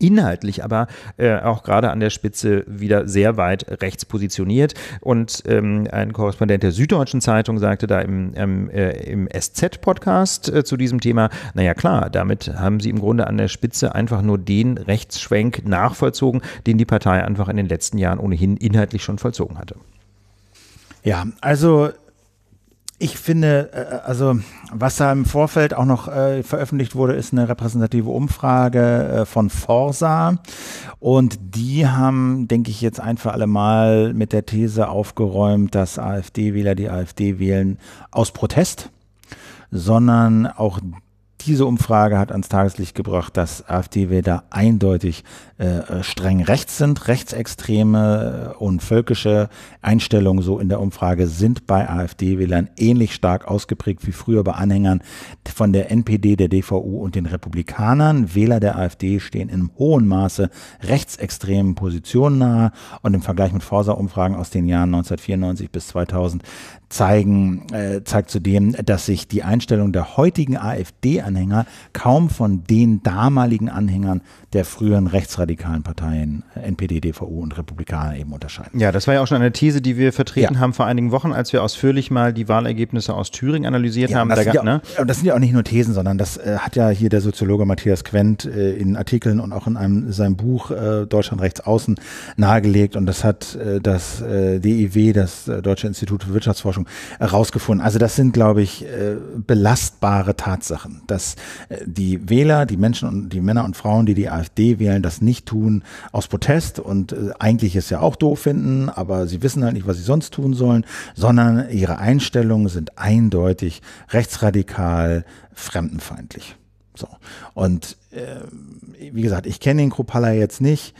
inhaltlich aber äh, auch gerade an der Spitze wieder sehr weit rechts positioniert. Und ähm, ein Korrespondent der Süddeutschen Zeitung sagte da im, ähm, äh, im SZ-Podcast äh, zu diesem Thema, naja klar, damit haben sie im Grunde an der Spitze einfach nur den Rechtsschwenk nachvollzogen, den die Partei einfach in den letzten Jahren ohnehin inhaltlich schon vollzogen hatte. Ja, also ich finde, äh, äh, also was da im Vorfeld auch noch äh, veröffentlicht wurde, ist eine repräsentative Umfrage äh, von Forsa. Und die haben, denke ich, jetzt ein für alle Mal mit der These aufgeräumt, dass AfD-Wähler die AfD wählen aus Protest, sondern auch diese Umfrage hat ans Tageslicht gebracht, dass AfD-Wähler eindeutig äh, streng rechts sind. Rechtsextreme äh, und völkische Einstellungen, so in der Umfrage, sind bei AfD-Wählern ähnlich stark ausgeprägt wie früher bei Anhängern von der NPD, der DVU und den Republikanern. Wähler der AfD stehen in hohem Maße rechtsextremen Positionen nahe und im Vergleich mit Forsa-Umfragen aus den Jahren 1994 bis 2000 zeigen, äh, zeigt zudem, dass sich die Einstellung der heutigen AfD-Anhänger kaum von den damaligen Anhängern der früheren rechtsradikalen Parteien äh, NPD, DVU und Republikaner eben unterscheiden. Ja, das war ja auch schon eine These, die wir vertreten ja. haben vor einigen Wochen, als wir ausführlich mal die Wahlergebnisse aus Thüringen analysiert ja, haben. Das, da ja, ne? das sind ja auch nicht nur Thesen, sondern das äh, hat ja hier der Soziologe Matthias Quent äh, in Artikeln und auch in einem seinem Buch äh, Deutschland rechts außen nahegelegt und das hat äh, das äh, DIW, das Deutsche Institut für Wirtschaftsforschung, herausgefunden. Also das sind, glaube ich, belastbare Tatsachen, dass die Wähler, die Menschen und die Männer und Frauen, die die AfD wählen, das nicht tun aus Protest und äh, eigentlich es ja auch doof finden, aber sie wissen halt nicht, was sie sonst tun sollen, sondern ihre Einstellungen sind eindeutig rechtsradikal, fremdenfeindlich. So. Und ähm, wie gesagt, ich kenne den Kropalla jetzt nicht.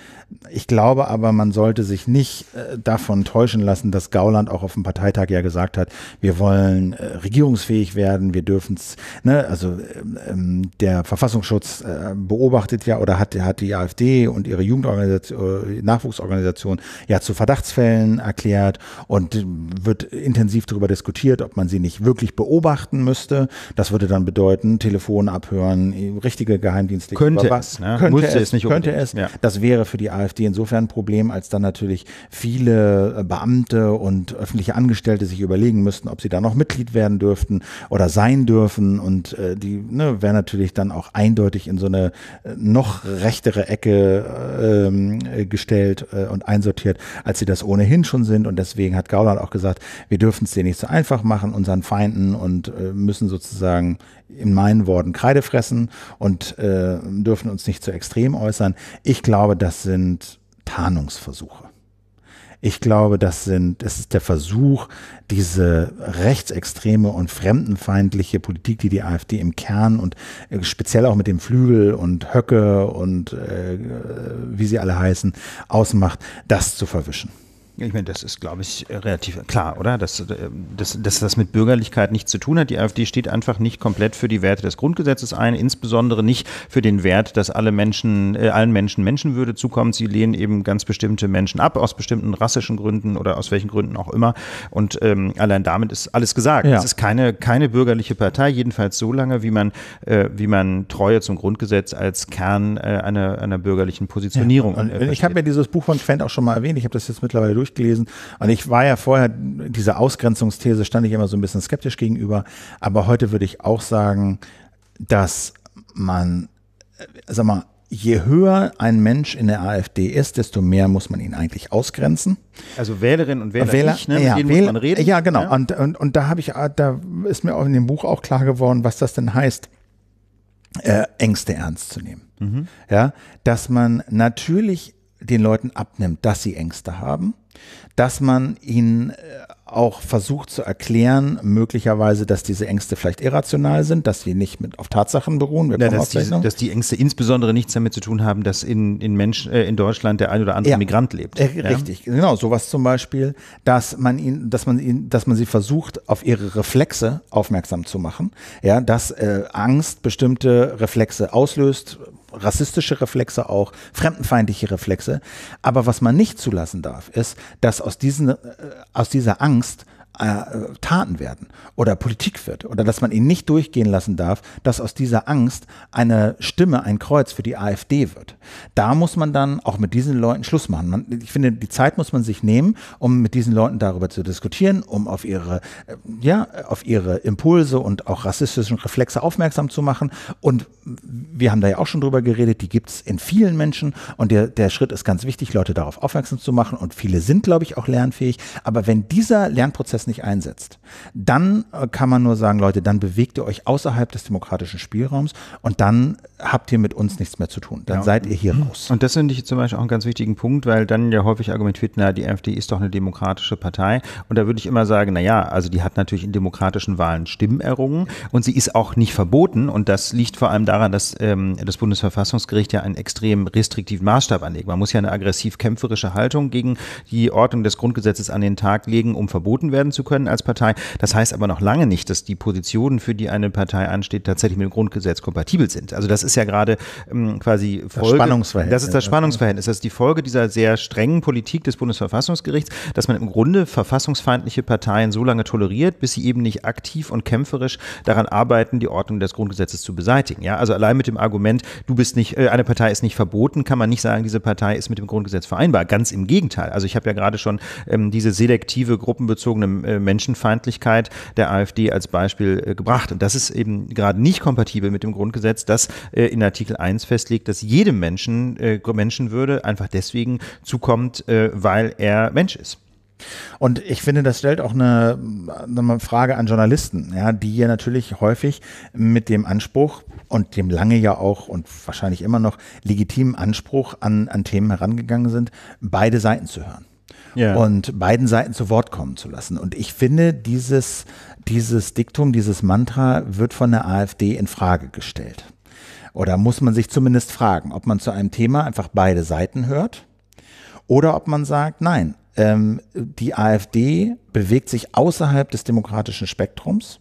Ich glaube aber, man sollte sich nicht äh, davon täuschen lassen, dass Gauland auch auf dem Parteitag ja gesagt hat, wir wollen äh, regierungsfähig werden, wir dürfen es, ne, also ähm, ähm, der Verfassungsschutz äh, beobachtet ja oder hat, hat die AfD und ihre Jugendorganisation, äh, Nachwuchsorganisation ja zu Verdachtsfällen erklärt und wird intensiv darüber diskutiert, ob man sie nicht wirklich beobachten müsste. Das würde dann bedeuten, Telefon abhören, richtige Geheimdienste Geheimdienstlichen. Könnte was, es, ne? könnte Musste es, es nicht Könnte es. Ja. Das wäre für die AfD insofern ein Problem, als dann natürlich viele äh, Beamte und öffentliche Angestellte sich überlegen müssten, ob sie da noch Mitglied werden dürften oder sein dürfen. Und äh, die ne, wäre natürlich dann auch eindeutig in so eine äh, noch rechtere Ecke ähm, äh, gestellt äh, und einsortiert, als sie das ohnehin schon sind. Und deswegen hat Gauland auch gesagt, wir dürfen es denen nicht so einfach machen, unseren Feinden, und äh, müssen sozusagen in meinen Worten Kreide fressen und äh, wir äh, dürfen uns nicht zu extrem äußern. Ich glaube, das sind Tarnungsversuche. Ich glaube, das sind, es ist der Versuch, diese rechtsextreme und fremdenfeindliche Politik, die die AfD im Kern und äh, speziell auch mit dem Flügel und Höcke und äh, wie sie alle heißen, ausmacht, das zu verwischen. Ich meine, das ist, glaube ich, relativ klar, oder? Dass, äh, dass, dass, das mit Bürgerlichkeit nichts zu tun hat. Die AfD steht einfach nicht komplett für die Werte des Grundgesetzes ein, insbesondere nicht für den Wert, dass alle Menschen, äh, allen Menschen Menschenwürde zukommt. Sie lehnen eben ganz bestimmte Menschen ab, aus bestimmten rassischen Gründen oder aus welchen Gründen auch immer. Und ähm, allein damit ist alles gesagt. Ja. Es ist keine, keine bürgerliche Partei, jedenfalls so lange, wie man, äh, wie man Treue zum Grundgesetz als Kern äh, einer, einer bürgerlichen Positionierung. Ja. Äh, ich habe mir dieses Buch von Quent auch schon mal erwähnt. Ich habe das jetzt mittlerweile durch durchgelesen. Und ich war ja vorher, dieser Ausgrenzungsthese stand ich immer so ein bisschen skeptisch gegenüber. Aber heute würde ich auch sagen, dass man, äh, sag mal, je höher ein Mensch in der AfD ist, desto mehr muss man ihn eigentlich ausgrenzen. Also Wählerinnen und Wähler, Wähler ich, ne? mit denen Wähler, muss man reden. Ja, genau. Ja. Und, und, und da habe ich, ah, da ist mir auch in dem Buch auch klar geworden, was das denn heißt, äh, Ängste ernst zu nehmen. Mhm. Ja, dass man natürlich den Leuten abnimmt, dass sie Ängste haben dass man ihn äh, auch versucht zu erklären, möglicherweise, dass diese Ängste vielleicht irrational sind, dass sie nicht mit auf Tatsachen beruhen. Ja, dass, die, dass, die, Ängste insbesondere nichts damit zu tun haben, dass in, in, Mensch, äh, in Deutschland der ein oder andere ja. Migrant lebt. Äh, ja? Richtig, genau, sowas zum Beispiel, dass man ihn, dass man ihn, dass man sie versucht, auf ihre Reflexe aufmerksam zu machen. Ja, dass äh, Angst bestimmte Reflexe auslöst, rassistische Reflexe auch, fremdenfeindliche Reflexe. Aber was man nicht zulassen darf, ist, dass aus, diesen, äh, aus dieser Angst äh, Taten werden oder Politik wird oder dass man ihn nicht durchgehen lassen darf, dass aus dieser Angst eine Stimme, ein Kreuz für die AfD wird. Da muss man dann auch mit diesen Leuten Schluss machen. Man, ich finde, die Zeit muss man sich nehmen, um mit diesen Leuten darüber zu diskutieren, um auf ihre, äh, ja, auf ihre Impulse und auch rassistischen Reflexe aufmerksam zu machen. Und wir haben da ja auch schon drüber geredet, die gibt es in vielen Menschen und der, der Schritt ist ganz wichtig, Leute darauf aufmerksam zu machen und viele sind, glaube ich, auch lernfähig. Aber wenn dieser Lernprozess nicht einsetzt, dann äh, kann man nur sagen, Leute, dann bewegt ihr euch außerhalb des demokratischen Spielraums und dann habt ihr mit uns nichts mehr zu tun. Dann ja. seid ihr hier mhm. raus. Und das finde ich zum Beispiel auch einen ganz wichtigen Punkt, weil dann ja häufig argumentiert, na, die AfD ist doch eine demokratische Partei. Und da würde ich immer sagen, na ja, also die hat natürlich in demokratischen Wahlen Stimmen errungen und sie ist auch nicht verboten. Und das liegt vor allem daran, dass ähm, das Bundesverfassungsgericht ja einen extrem restriktiven Maßstab anlegt. Man muss ja eine aggressiv-kämpferische Haltung gegen die Ordnung des Grundgesetzes an den Tag legen, um verboten werden zu können als Partei. Das heißt aber noch lange nicht, dass die Positionen, für die eine Partei ansteht, tatsächlich mit dem Grundgesetz kompatibel sind. Also das ist ist ja gerade ähm, quasi Folge. Das Spannungsverhältnis. Das ist das Spannungsverhältnis. Das ist die Folge dieser sehr strengen Politik des Bundesverfassungsgerichts, dass man im Grunde verfassungsfeindliche Parteien so lange toleriert, bis sie eben nicht aktiv und kämpferisch daran arbeiten, die Ordnung des Grundgesetzes zu beseitigen. Ja, also allein mit dem Argument, du bist nicht, äh, eine Partei ist nicht verboten, kann man nicht sagen, diese Partei ist mit dem Grundgesetz vereinbar. Ganz im Gegenteil. Also ich habe ja gerade schon ähm, diese selektive, gruppenbezogene äh, Menschenfeindlichkeit der AfD als Beispiel äh, gebracht. Und das ist eben gerade nicht kompatibel mit dem Grundgesetz, das äh, äh, in Artikel 1 festlegt, dass jedem Menschen äh, Menschenwürde einfach deswegen zukommt, äh, weil er Mensch ist. Und ich finde, das stellt auch eine, eine, Frage an Journalisten, ja, die ja natürlich häufig mit dem Anspruch und dem lange ja auch und wahrscheinlich immer noch legitimen Anspruch an, an Themen herangegangen sind, beide Seiten zu hören. Yeah. Und beiden Seiten zu Wort kommen zu lassen. Und ich finde, dieses, dieses Diktum, dieses Mantra wird von der AfD in Frage gestellt. Oder muss man sich zumindest fragen, ob man zu einem Thema einfach beide Seiten hört oder ob man sagt, nein, ähm, die AfD bewegt sich außerhalb des demokratischen Spektrums.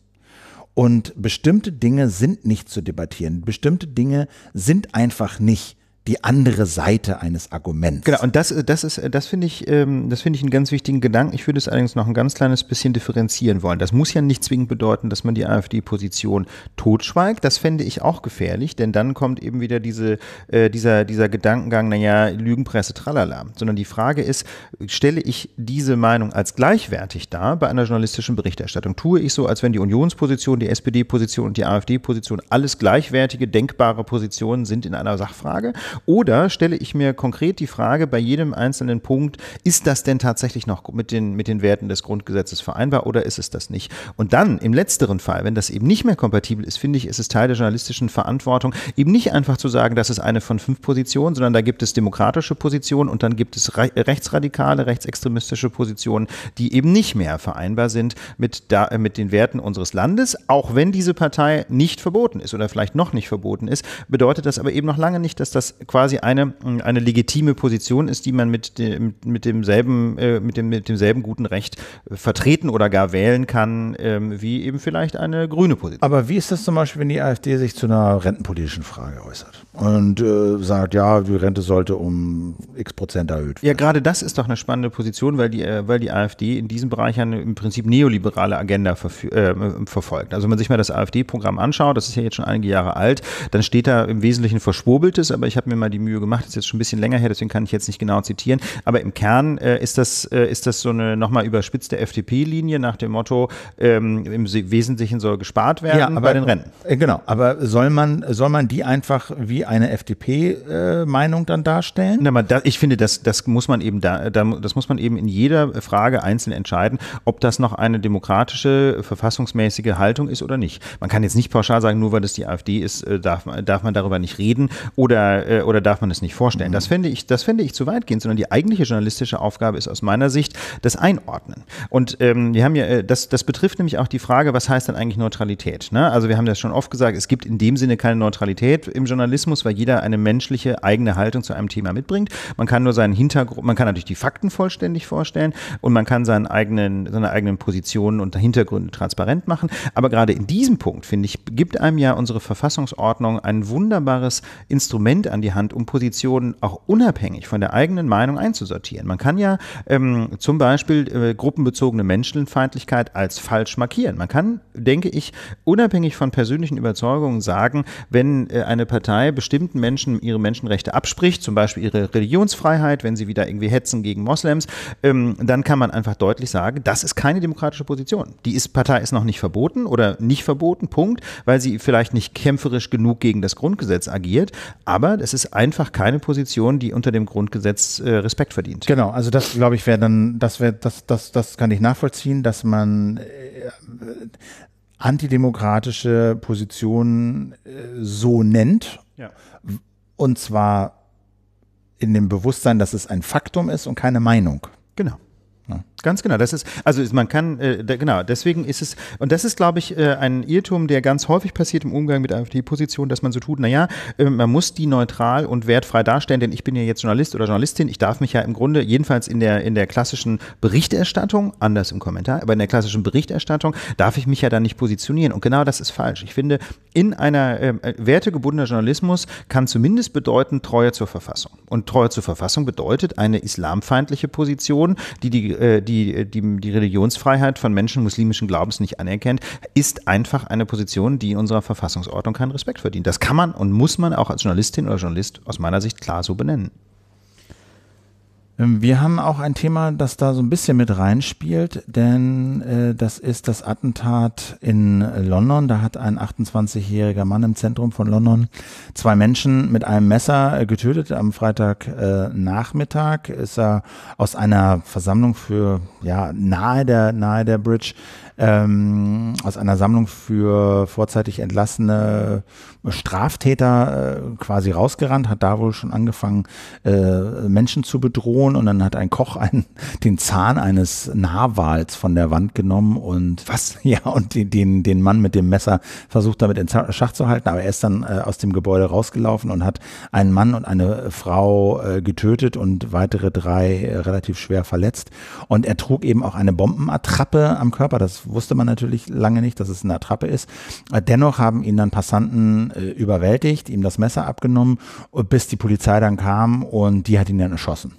Und bestimmte Dinge sind nicht zu debattieren. Bestimmte Dinge sind einfach nicht die andere Seite eines Arguments. Genau, und das, äh, das ist, äh, das finde ich, ähm, das finde ich einen ganz wichtigen Gedanken. Ich würde es allerdings noch ein ganz kleines bisschen differenzieren wollen. Das muss ja nicht zwingend bedeuten, dass man die AfD-Position totschweigt. Das fände ich auch gefährlich, denn dann kommt eben wieder diese, äh, dieser, dieser Gedankengang, naja, Lügenpresse, tralala. Sondern die Frage ist, stelle ich diese Meinung als gleichwertig dar bei einer journalistischen Berichterstattung? Tue ich so, als wenn die Unionsposition, die SPD-Position und die AfD-Position alles gleichwertige, denkbare Positionen sind in einer Sachfrage? Oder stelle ich mir konkret die Frage bei jedem einzelnen Punkt, ist das denn tatsächlich noch mit den, mit den Werten des Grundgesetzes vereinbar oder ist es das nicht? Und dann im letzteren Fall, wenn das eben nicht mehr kompatibel ist, finde ich, ist es Teil der journalistischen Verantwortung, eben nicht einfach zu sagen, das ist eine von fünf Positionen, sondern da gibt es demokratische Positionen und dann gibt es re rechtsradikale, rechtsextremistische Positionen, die eben nicht mehr vereinbar sind mit, da, äh, mit den Werten unseres Landes, auch wenn diese Partei nicht verboten ist oder vielleicht noch nicht verboten ist, bedeutet das aber eben noch lange nicht, dass das quasi eine, eine legitime Position ist, die man mit, dem, mit, demselben, äh, mit, dem, mit demselben guten Recht äh, vertreten oder gar wählen kann, ähm, wie eben vielleicht eine grüne Position. Aber wie ist das zum Beispiel, wenn die AfD sich zu einer rentenpolitischen Frage äußert und äh, sagt, ja, die Rente sollte um x Prozent erhöht werden? Ja, gerade das ist doch eine spannende Position, weil die, äh, weil die AfD in diesem Bereich eine im Prinzip neoliberale Agenda äh, äh, verfolgt. Also wenn man sich mal das AfD-Programm anschaut, das ist ja jetzt schon einige Jahre alt, dann steht da im Wesentlichen Verschwurbeltes, aber ich habe mir mal die Mühe gemacht, das ist jetzt schon ein bisschen länger her, deswegen kann ich jetzt nicht genau zitieren, aber im Kern äh, ist, das, äh, ist das so eine nochmal überspitzte FDP-Linie nach dem Motto, ähm, im Wesentlichen soll gespart werden ja, aber, bei den Renten. Äh, genau, aber soll man, soll man die einfach wie eine FDP-Meinung dann darstellen? Na, man, da, ich finde, das, das muss man eben da, da, das muss man eben in jeder Frage einzeln entscheiden, ob das noch eine demokratische, verfassungsmäßige Haltung ist oder nicht. Man kann jetzt nicht pauschal sagen, nur weil das die AfD ist, äh, darf, darf man darüber nicht reden oder äh, äh, oder darf man es nicht vorstellen? Mhm. Das finde ich, das finde ich zu weitgehend, sondern die eigentliche journalistische Aufgabe ist aus meiner Sicht das Einordnen. Und ähm, wir haben ja, äh, das, das betrifft nämlich auch die Frage, was heißt denn eigentlich Neutralität? Ne? Also wir haben das schon oft gesagt, es gibt in dem Sinne keine Neutralität im Journalismus, weil jeder eine menschliche eigene Haltung zu einem Thema mitbringt. Man kann nur seinen Hintergrund, man kann natürlich die Fakten vollständig vorstellen und man kann seinen eigenen, seine eigenen Positionen und Hintergründe transparent machen. Aber gerade in diesem Punkt, finde ich, gibt einem ja unsere Verfassungsordnung ein wunderbares Instrument an die die Hand, um Positionen auch unabhängig von der eigenen Meinung einzusortieren. Man kann ja ähm, zum Beispiel äh, gruppenbezogene Menschenfeindlichkeit als falsch markieren. Man kann, denke ich, unabhängig von persönlichen Überzeugungen sagen, wenn äh, eine Partei bestimmten Menschen ihre Menschenrechte abspricht, zum Beispiel ihre Religionsfreiheit, wenn sie wieder irgendwie hetzen gegen Moslems, ähm, dann kann man einfach deutlich sagen, das ist keine demokratische Position. Die ist, Partei ist noch nicht verboten oder nicht verboten, Punkt, weil sie vielleicht nicht kämpferisch genug gegen das Grundgesetz agiert, aber es ist ist einfach keine Position, die unter dem Grundgesetz äh, Respekt verdient. Genau, also das glaube ich wäre dann, das wäre, das, das, das kann ich nachvollziehen, dass man äh, antidemokratische Positionen äh, so nennt. Ja. Und zwar in dem Bewusstsein, dass es ein Faktum ist und keine Meinung. Genau. Ja. Ganz genau, das ist, also man kann, äh, da, genau, deswegen ist es, und das ist, glaube ich, äh, ein Irrtum, der ganz häufig passiert im Umgang mit AfD-Positionen, dass man so tut, naja, äh, man muss die neutral und wertfrei darstellen, denn ich bin ja jetzt Journalist oder Journalistin, ich darf mich ja im Grunde, jedenfalls in der, in der klassischen Berichterstattung, anders im Kommentar, aber in der klassischen Berichterstattung darf ich mich ja dann nicht positionieren. Und genau das ist falsch. Ich finde, in einer ähm, äh, wertegebundener Journalismus kann zumindest bedeuten, Treue zur Verfassung. Und Treue zur Verfassung bedeutet eine islamfeindliche Position, die die, äh, die, äh, die, die Religionsfreiheit von Menschen muslimischen Glaubens nicht anerkennt, ist einfach eine Position, die in unserer Verfassungsordnung keinen Respekt verdient. Das kann man und muss man auch als Journalistin oder Journalist aus meiner Sicht klar so benennen. Ähm, wir haben auch ein Thema, das da so ein bisschen mit reinspielt, denn äh, das ist das Attentat in London. Da hat ein 28-jähriger Mann im Zentrum von London zwei Menschen mit einem Messer äh, getötet. Am Freitagnachmittag äh, ist er aus einer Versammlung für ja nahe der nahe der Bridge ähm, aus einer Sammlung für vorzeitig entlassene äh, Straftäter äh, quasi rausgerannt, hat da wohl schon angefangen, äh, Menschen zu bedrohen und dann hat ein Koch einen, den Zahn eines Narwals von der Wand genommen und was, ja, und den, den Mann mit dem Messer versucht damit in Schach zu halten, aber er ist dann äh, aus dem Gebäude rausgelaufen und hat einen Mann und eine Frau äh, getötet und weitere drei äh, relativ schwer verletzt. Und er trug eben auch eine Bombenattrappe am Körper. Das wusste man natürlich lange nicht, dass es eine Attrappe ist. Äh, dennoch haben ihn dann Passanten äh, überwältigt, ihm das Messer abgenommen, bis die Polizei dann kam und die hat ihn dann erschossen.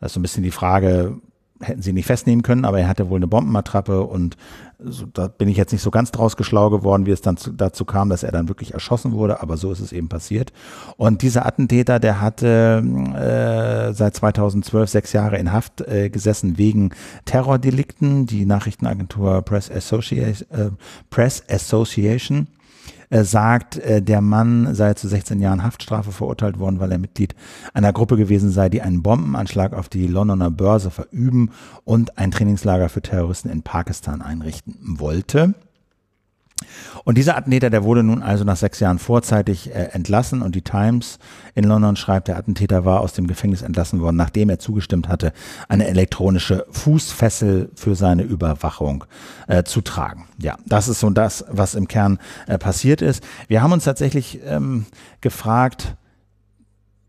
Das ist so ein bisschen die Frage, hätten sie nicht festnehmen können, aber er hatte wohl eine Bombenattrappe und so, da bin ich jetzt nicht so ganz draus geschlau geworden, wie es dann zu, dazu kam, dass er dann wirklich erschossen wurde, aber so ist es eben passiert. Und dieser Attentäter, der hatte äh, seit 2012 sechs Jahre in Haft äh, gesessen wegen Terrordelikten. Die Nachrichtenagentur Press, Associa äh, Press Association äh, sagt, äh, der Mann sei zu 16 Jahren Haftstrafe verurteilt worden, weil er Mitglied einer Gruppe gewesen sei, die einen Bombenanschlag auf die Londoner Börse verüben und ein Trainingslager für Terroristen in Pakistan einrichten wollte. Und dieser Attentäter, der wurde nun also nach sechs Jahren vorzeitig äh, entlassen und die Times in London schreibt, der Attentäter war aus dem Gefängnis entlassen worden, nachdem er zugestimmt hatte, eine elektronische Fußfessel für seine Überwachung äh, zu tragen. Ja, das ist so das, was im Kern äh, passiert ist. Wir haben uns tatsächlich ähm, gefragt,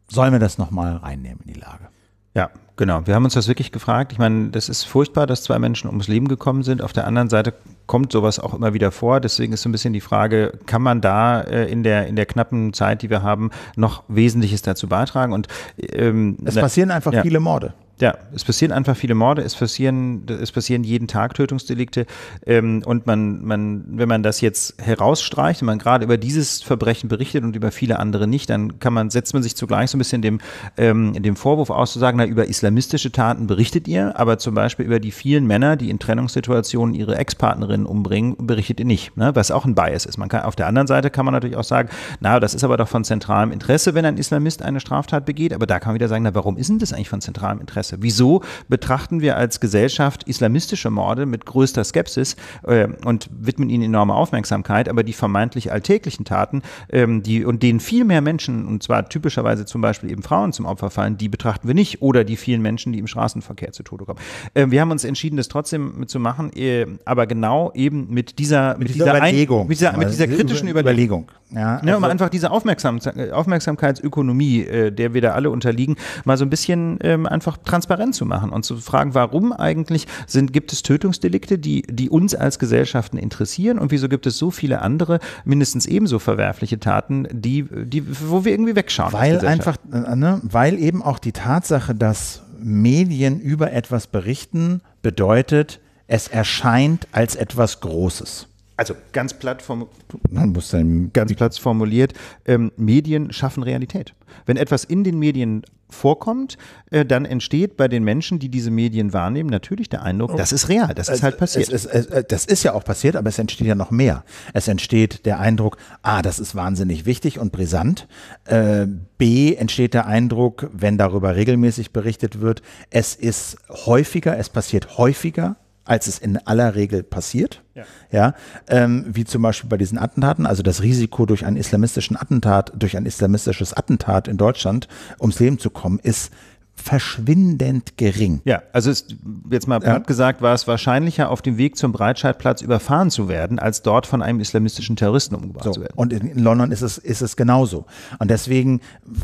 sollen wir das nochmal reinnehmen in die Lage? Ja, genau. Wir haben uns das wirklich gefragt. Ich meine, das ist furchtbar, dass zwei Menschen ums Leben gekommen sind. Auf der anderen Seite kommt sowas auch immer wieder vor. Deswegen ist so ein bisschen die Frage, kann man da äh, in, der, in der knappen Zeit, die wir haben, noch Wesentliches dazu beitragen? Und ähm, es passieren einfach ja. viele Morde. Ja, es passieren einfach viele Morde, es passieren, es passieren jeden Tag Tötungsdelikte. Ähm, und man, man, wenn man das jetzt herausstreicht und man gerade über dieses Verbrechen berichtet und über viele andere nicht, dann kann man, setzt man sich zugleich so ein bisschen dem, ähm, dem Vorwurf sagen, na, über islamistische Taten berichtet ihr, aber zum Beispiel über die vielen Männer, die in Trennungssituationen ihre Ex-Partnerinnen umbringen, berichtet ihr nicht, ne? was auch ein Bias ist. Man kann, auf der anderen Seite kann man natürlich auch sagen, na, das ist aber doch von zentralem Interesse, wenn ein Islamist eine Straftat begeht, aber da kann man wieder sagen, na, warum ist denn das eigentlich von zentralem Interesse? Interesse. Wieso betrachten wir als Gesellschaft islamistische Morde mit größter Skepsis äh, und widmen ihnen enorme Aufmerksamkeit, aber die vermeintlich alltäglichen Taten, ähm, die und denen viel mehr Menschen, und zwar typischerweise zum Beispiel eben Frauen zum Opfer fallen, die betrachten wir nicht oder die vielen Menschen, die im Straßenverkehr zu Tode kommen. Äh, wir haben uns entschieden, das trotzdem zu machen, äh, aber genau eben mit dieser, mit, mit dieser, dieser Überlegung, ein, mit dieser, mit dieser kritischen Überlegung. Überlegung. Ja, ne, also um einfach diese Aufmerksam äh, Aufmerksamkeitsökonomie, äh, der wir da alle unterliegen, mal so ein bisschen ähm, einfach transparent zu machen und zu fragen, warum eigentlich sind, gibt es Tötungsdelikte, die, die uns als Gesellschaften interessieren und wieso gibt es so viele andere, mindestens ebenso verwerfliche Taten, die, die, wo wir irgendwie wegschauen. Weil einfach, äh, ne, weil eben auch die Tatsache, dass Medien über etwas berichten, bedeutet, es erscheint als etwas Großes also ganz platt, form Man muss sein ganz platt formuliert, ähm, Medien schaffen Realität. Wenn etwas in den Medien vorkommt, äh, dann entsteht bei den Menschen, die diese Medien wahrnehmen, natürlich der Eindruck, oh. das ist real, das ist halt passiert. Ist, äh, das ist ja auch passiert, aber es entsteht ja noch mehr. Es entsteht der Eindruck, A, ah, das ist wahnsinnig wichtig und brisant. Äh, B, entsteht der Eindruck, wenn darüber regelmäßig berichtet wird, es ist häufiger, es passiert häufiger als es in aller Regel passiert. Ja. ja ähm, wie zum Beispiel bei diesen Attentaten, also das Risiko durch einen islamistischen Attentat, durch ein islamistisches Attentat in Deutschland ums Leben zu kommen, ist verschwindend gering. Ja, also ist, jetzt mal platt gesagt, war es wahrscheinlicher, auf dem Weg zum Breitscheidplatz überfahren zu werden, als dort von einem islamistischen Terroristen umgebracht so. zu werden. Und in London ist es, ist es genauso. Und deswegen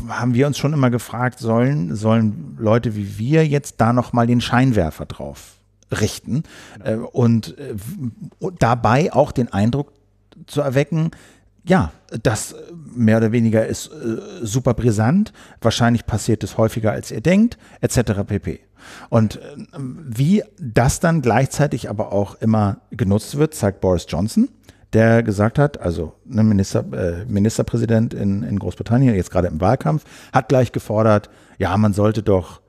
haben wir uns schon immer gefragt, sollen, sollen Leute wie wir jetzt da nochmal den Scheinwerfer drauf richten genau. und, und äh, dabei auch den Eindruck zu erwecken, ja, das äh, mehr oder weniger ist äh, super brisant. Wahrscheinlich passiert es häufiger, als ihr denkt, etc. pp. Und äh, wie das dann gleichzeitig aber auch immer genutzt wird, zeigt Boris Johnson, der gesagt hat, also ne Minister, äh, Ministerpräsident in, in Großbritannien, jetzt gerade im Wahlkampf, hat gleich gefordert, ja, man sollte doch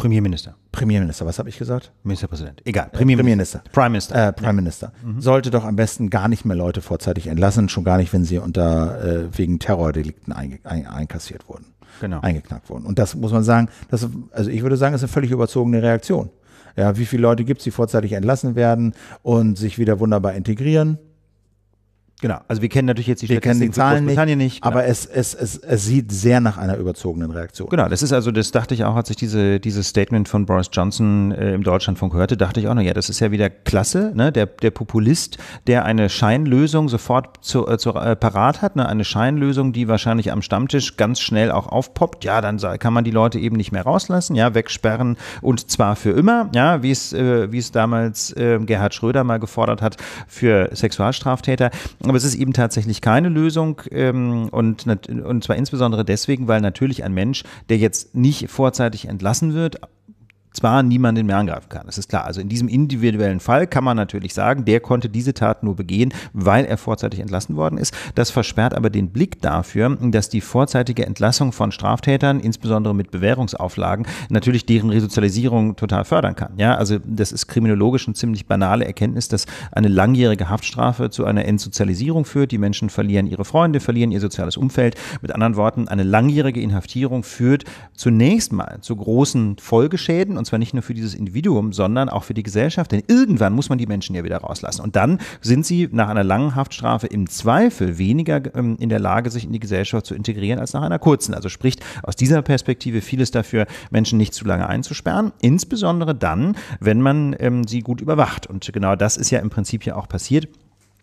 Premierminister. Premierminister, was habe ich gesagt? Ministerpräsident. Egal, Premierminister. Prime Minister. Äh, Prime Minister. Mhm. Sollte doch am besten gar nicht mehr Leute vorzeitig entlassen, schon gar nicht, wenn sie unter äh, wegen Terrordelikten ein, ein, einkassiert wurden. Genau. Eingeknackt wurden. Und das muss man sagen, das, also ich würde sagen, das ist eine völlig überzogene Reaktion. Ja, wie viele Leute gibt es, die vorzeitig entlassen werden und sich wieder wunderbar integrieren? Genau. Also wir kennen natürlich jetzt die wir kennen die Zahlen nicht, nicht genau. aber es, es, es, es sieht sehr nach einer überzogenen Reaktion. Genau, das ist also, das dachte ich auch, als ich diese, dieses Statement von Boris Johnson äh, im Deutschlandfunk hörte, dachte ich auch noch, ja, das ist ja wieder klasse, ne? der, der Populist, der eine Scheinlösung sofort zu, äh, zu, äh, parat hat, ne? eine Scheinlösung, die wahrscheinlich am Stammtisch ganz schnell auch aufpoppt, ja, dann kann man die Leute eben nicht mehr rauslassen, ja, wegsperren und zwar für immer, ja, wie es, äh, wie es damals äh, Gerhard Schröder mal gefordert hat für Sexualstraftäter aber es ist eben tatsächlich keine Lösung ähm, und, und zwar insbesondere deswegen, weil natürlich ein Mensch, der jetzt nicht vorzeitig entlassen wird, zwar niemanden mehr angreifen kann. Das ist klar. Also in diesem individuellen Fall kann man natürlich sagen, der konnte diese Tat nur begehen, weil er vorzeitig entlassen worden ist. Das versperrt aber den Blick dafür, dass die vorzeitige Entlassung von Straftätern, insbesondere mit Bewährungsauflagen, natürlich deren Resozialisierung total fördern kann. Ja, also das ist kriminologisch eine ziemlich banale Erkenntnis, dass eine langjährige Haftstrafe zu einer Entsozialisierung führt. Die Menschen verlieren ihre Freunde, verlieren ihr soziales Umfeld. Mit anderen Worten, eine langjährige Inhaftierung führt zunächst mal zu großen Folgeschäden und zwar nicht nur für dieses Individuum, sondern auch für die Gesellschaft. Denn irgendwann muss man die Menschen ja wieder rauslassen. Und dann sind sie nach einer langen Haftstrafe im Zweifel weniger ähm, in der Lage, sich in die Gesellschaft zu integrieren als nach einer kurzen. Also spricht aus dieser Perspektive vieles dafür, Menschen nicht zu lange einzusperren, insbesondere dann, wenn man ähm, sie gut überwacht. Und genau das ist ja im Prinzip ja auch passiert.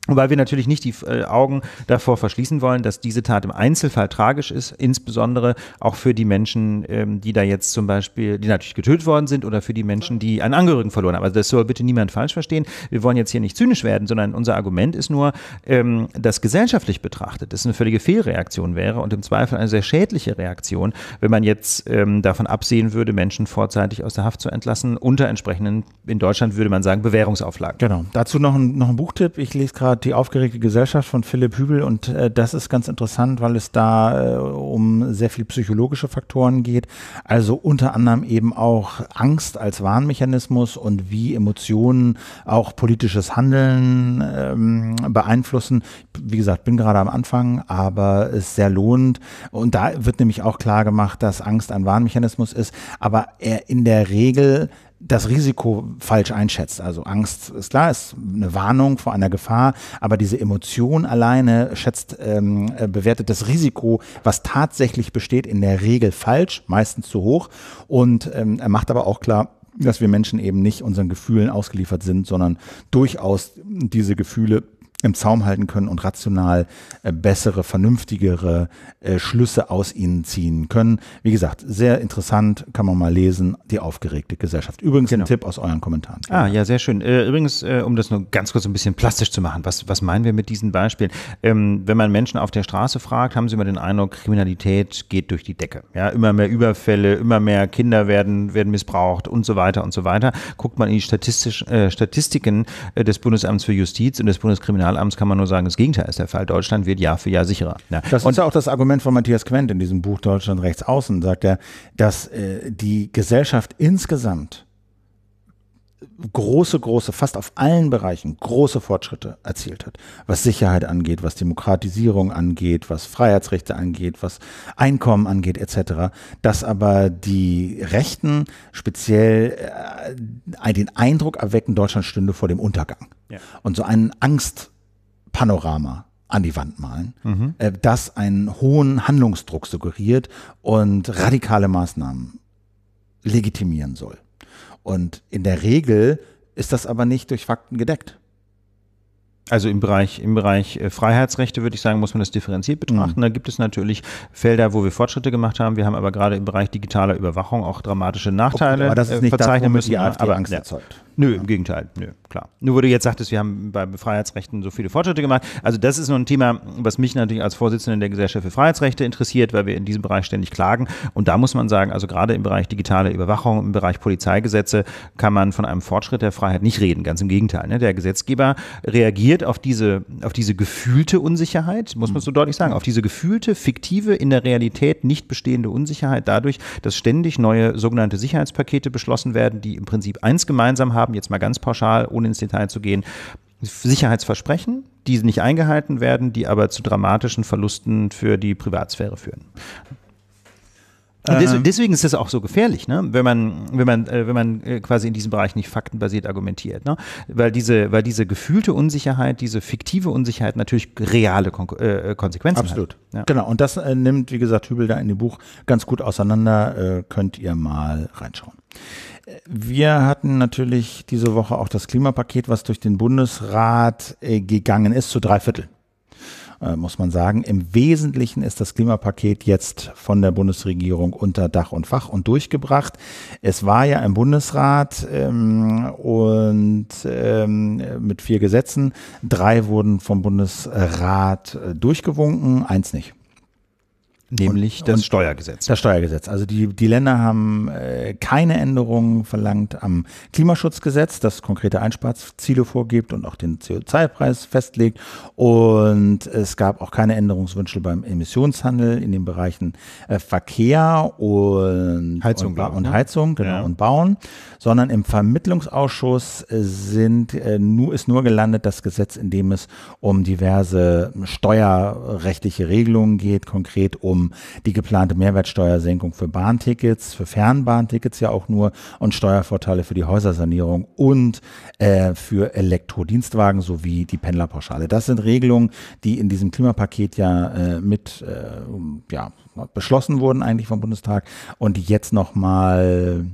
Wobei wir natürlich nicht die äh, Augen davor verschließen wollen, dass diese Tat im Einzelfall tragisch ist, insbesondere auch für die Menschen, ähm, die da jetzt zum Beispiel, die natürlich getötet worden sind oder für die Menschen, die einen Angehörigen verloren haben. Also das soll bitte niemand falsch verstehen. Wir wollen jetzt hier nicht zynisch werden, sondern unser Argument ist nur, ähm, dass gesellschaftlich betrachtet das eine völlige Fehlreaktion wäre und im Zweifel eine sehr schädliche Reaktion, wenn man jetzt ähm, davon absehen würde, Menschen vorzeitig aus der Haft zu entlassen, unter entsprechenden, in Deutschland würde man sagen, Bewährungsauflagen. Genau. Dazu noch ein, noch ein Buchtipp. Ich lese gerade hat Die aufgeregte Gesellschaft von Philipp Hübel und äh, das ist ganz interessant, weil es da äh, um sehr viel psychologische Faktoren geht. Also unter anderem eben auch Angst als Warnmechanismus und wie Emotionen auch politisches Handeln ähm, beeinflussen. Wie gesagt, bin gerade am Anfang, aber ist sehr lohnend. Und da wird nämlich auch klar gemacht, dass Angst ein Warnmechanismus ist, aber er in der Regel das Risiko falsch einschätzt. Also Angst ist klar, ist eine Warnung vor einer Gefahr, aber diese Emotion alleine schätzt, ähm, äh, bewertet das Risiko, was tatsächlich besteht, in der Regel falsch, meistens zu hoch. Und ähm, er macht aber auch klar, dass wir Menschen eben nicht unseren Gefühlen ausgeliefert sind, sondern durchaus diese Gefühle im Zaum halten können und rational äh, bessere, vernünftigere äh, Schlüsse aus ihnen ziehen können. Wie gesagt, sehr interessant, kann man mal lesen, die aufgeregte Gesellschaft. Übrigens genau. ein Tipp aus euren Kommentaren. Ah, ja, sehr schön. Äh, übrigens, um das nur ganz kurz ein bisschen plastisch zu machen, was, was meinen wir mit diesen Beispielen? Ähm, wenn man Menschen auf der Straße fragt, haben sie immer den Eindruck, Kriminalität geht durch die Decke. Ja, immer mehr Überfälle, immer mehr Kinder werden, werden missbraucht und so weiter und so weiter. Guckt man in die Statistisch, Statistiken des Bundesamts für Justiz und des Bundeskriminalamts Kriminalamts kann man nur sagen, das Gegenteil ist der Fall. Deutschland wird Jahr für Jahr sicherer. Ja. Das und ist ja auch das Argument von Matthias Quent in diesem Buch Deutschland rechts außen, sagt er, dass äh, die Gesellschaft insgesamt große, große, fast auf allen Bereichen große Fortschritte erzielt hat. Was Sicherheit angeht, was Demokratisierung angeht, was Freiheitsrechte angeht, was Einkommen angeht, etc. Dass aber die Rechten speziell äh, den Eindruck erwecken, Deutschland stünde vor dem Untergang. Ja. Und so einen Angst Panorama an die Wand malen, mhm. äh, das einen hohen Handlungsdruck suggeriert und radikale Maßnahmen legitimieren soll. Und in der Regel ist das aber nicht durch Fakten gedeckt. Also im Bereich, im Bereich äh, Freiheitsrechte würde ich sagen, muss man das differenziert betrachten. Mhm. Da gibt es natürlich Felder, wo wir Fortschritte gemacht haben. Wir haben aber gerade im Bereich digitaler Überwachung auch dramatische Nachteile okay, aber das ist äh, nicht verzeichnen das, müssen. Die AfD aber, Angst ja. erzeugt. Nö, im Gegenteil. Nö, klar. Nur wo du jetzt sagtest, wir haben bei Freiheitsrechten so viele Fortschritte gemacht. Also das ist noch ein Thema, was mich natürlich als Vorsitzenden der Gesellschaft für Freiheitsrechte interessiert, weil wir in diesem Bereich ständig klagen. Und da muss man sagen, also gerade im Bereich digitale Überwachung, im Bereich Polizeigesetze kann man von einem Fortschritt der Freiheit nicht reden. Ganz im Gegenteil. Ne? Der Gesetzgeber reagiert auf diese, auf diese gefühlte Unsicherheit, muss man so mhm. deutlich sagen, auf diese gefühlte, fiktive, in der Realität nicht bestehende Unsicherheit dadurch, dass ständig neue sogenannte Sicherheitspakete beschlossen werden, die im Prinzip eins gemeinsam haben, haben, jetzt mal ganz pauschal, ohne ins Detail zu gehen, Sicherheitsversprechen, die nicht eingehalten werden, die aber zu dramatischen Verlusten für die Privatsphäre führen. Des, ähm. deswegen ist das auch so gefährlich, ne? wenn man, wenn man, äh, wenn man äh, quasi in diesem Bereich nicht faktenbasiert argumentiert. Ne? Weil, diese, weil diese gefühlte Unsicherheit, diese fiktive Unsicherheit natürlich reale Kon äh, äh, Konsequenzen Absolut. hat. Absolut. Ja. Genau. Und das äh, nimmt, wie gesagt, Hübel da in dem Buch ganz gut auseinander. Äh, könnt ihr mal reinschauen. Wir hatten natürlich diese Woche auch das Klimapaket, was durch den Bundesrat äh, gegangen ist, zu drei Viertel. Äh, muss man sagen. Im Wesentlichen ist das Klimapaket jetzt von der Bundesregierung unter Dach und Fach und durchgebracht. Es war ja im Bundesrat ähm, und ähm, mit vier Gesetzen. Drei wurden vom Bundesrat äh, durchgewunken, eins nicht. Nämlich das, Steuergesetz. Das Steuergesetz. Also die, die Länder haben äh, keine Änderungen verlangt am Klimaschutzgesetz, das konkrete Einsparziele vorgibt und auch den CO2-Preis festlegt. Und es gab auch keine Änderungswünsche beim Emissionshandel in den Bereichen äh, Verkehr und Heizung, und, und ne? Heizung genau, ja. und Bauen, sondern im Vermittlungsausschuss äh, sind, äh, nur, ist nur gelandet das Gesetz, in dem es um diverse steuerrechtliche Regelungen geht, konkret um die geplante Mehrwertsteuersenkung für Bahntickets, für Fernbahntickets ja auch nur und Steuervorteile für die Häusersanierung und äh, für Elektrodienstwagen sowie die Pendlerpauschale. Das sind Regelungen, die in diesem Klimapaket ja äh, mit äh, ja, beschlossen wurden eigentlich vom Bundestag und die jetzt nochmal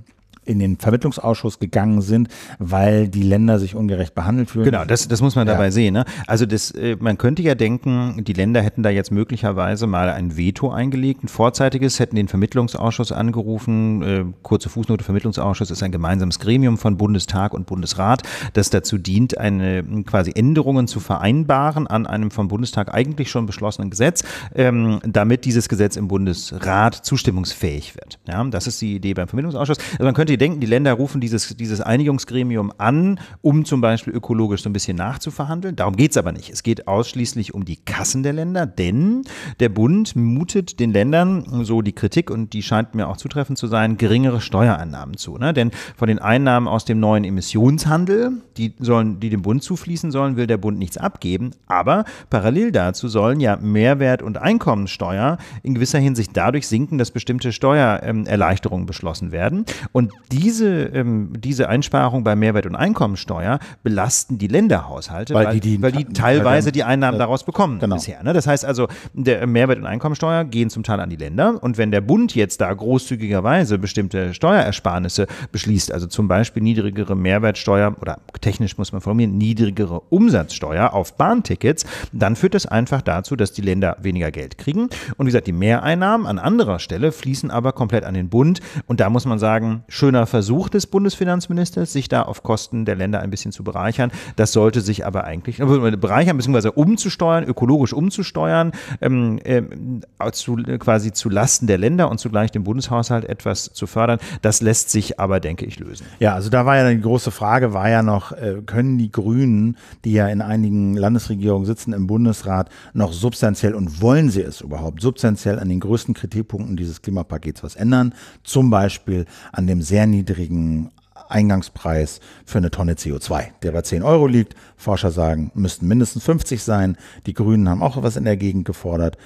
in den Vermittlungsausschuss gegangen sind, weil die Länder sich ungerecht behandelt fühlen. Genau, das, das muss man dabei sehen. Ne? Also das, äh, man könnte ja denken, die Länder hätten da jetzt möglicherweise mal ein Veto eingelegt, ein vorzeitiges, hätten den Vermittlungsausschuss angerufen. Äh, kurze Fußnote, Vermittlungsausschuss ist ein gemeinsames Gremium von Bundestag und Bundesrat, das dazu dient, eine, quasi Änderungen zu vereinbaren an einem vom Bundestag eigentlich schon beschlossenen Gesetz, ähm, damit dieses Gesetz im Bundesrat zustimmungsfähig wird. Ja, das ist die Idee beim Vermittlungsausschuss. Also man könnte Sie denken, die Länder rufen dieses, dieses Einigungsgremium an, um zum Beispiel ökologisch so ein bisschen nachzuverhandeln. Darum geht es aber nicht. Es geht ausschließlich um die Kassen der Länder, denn der Bund mutet den Ländern, so die Kritik, und die scheint mir auch zutreffend zu sein, geringere Steuereinnahmen zu. Ne? Denn von den Einnahmen aus dem neuen Emissionshandel, die, sollen, die dem Bund zufließen sollen, will der Bund nichts abgeben. Aber parallel dazu sollen ja Mehrwert- und Einkommensteuer in gewisser Hinsicht dadurch sinken, dass bestimmte Steuererleichterungen beschlossen werden. Und diese, ähm, diese Einsparung bei Mehrwert- und Einkommensteuer belasten die Länderhaushalte, weil, weil, die, die, weil die, teilweise die Einnahmen daraus bekommen genau. bisher. Ne? Das heißt also, der Mehrwert- und Einkommensteuer gehen zum Teil an die Länder und wenn der Bund jetzt da großzügigerweise bestimmte Steuerersparnisse beschließt, also zum Beispiel niedrigere Mehrwertsteuer oder technisch muss man formulieren, niedrigere Umsatzsteuer auf Bahntickets, dann führt das einfach dazu, dass die Länder weniger Geld kriegen. Und wie gesagt, die Mehreinnahmen an anderer Stelle fließen aber komplett an den Bund. Und da muss man sagen, schön schöner Versuch des Bundesfinanzministers, sich da auf Kosten der Länder ein bisschen zu bereichern. Das sollte sich aber eigentlich äh, bereichern, beziehungsweise umzusteuern, ökologisch umzusteuern, ähm, ähm, zu, quasi zu Lasten der Länder und zugleich den Bundeshaushalt etwas zu fördern. Das lässt sich aber, denke ich, lösen. Ja, also da war ja die große Frage, war ja noch, äh, können die Grünen, die ja in einigen Landesregierungen sitzen im Bundesrat, noch substanziell und wollen sie es überhaupt substanziell an den größten Kritikpunkten dieses Klimapakets was ändern? Zum Beispiel an dem sehr sehr niedrigen Eingangspreis für eine Tonne CO2, der bei 10 Euro liegt. Forscher sagen, müssten mindestens 50 sein. Die Grünen haben auch was in der Gegend gefordert.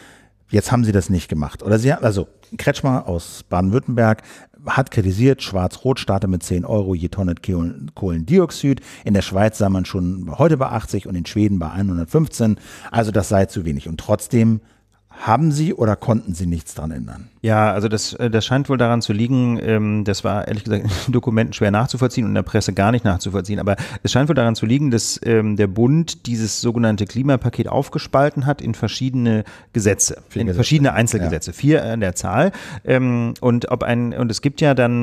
Jetzt haben sie das nicht gemacht. Oder sie, also Kretschmer aus Baden-Württemberg hat kritisiert, Schwarz-Rot starte mit 10 Euro je Tonne Kohlendioxid. In der Schweiz sei man schon heute bei 80 und in Schweden bei 115. Also das sei zu wenig. Und trotzdem haben sie oder konnten sie nichts daran ändern? Ja, also das, äh, das scheint wohl daran zu liegen, ähm, das war ehrlich gesagt in Dokumenten schwer nachzuvollziehen und in der Presse gar nicht nachzuvollziehen, aber es scheint wohl daran zu liegen, dass ähm, der Bund dieses sogenannte Klimapaket aufgespalten hat in verschiedene Gesetze, Vier in Gesetze. verschiedene Einzelgesetze, ja. vier an der Zahl. Ähm, und, ob ein, und es gibt ja dann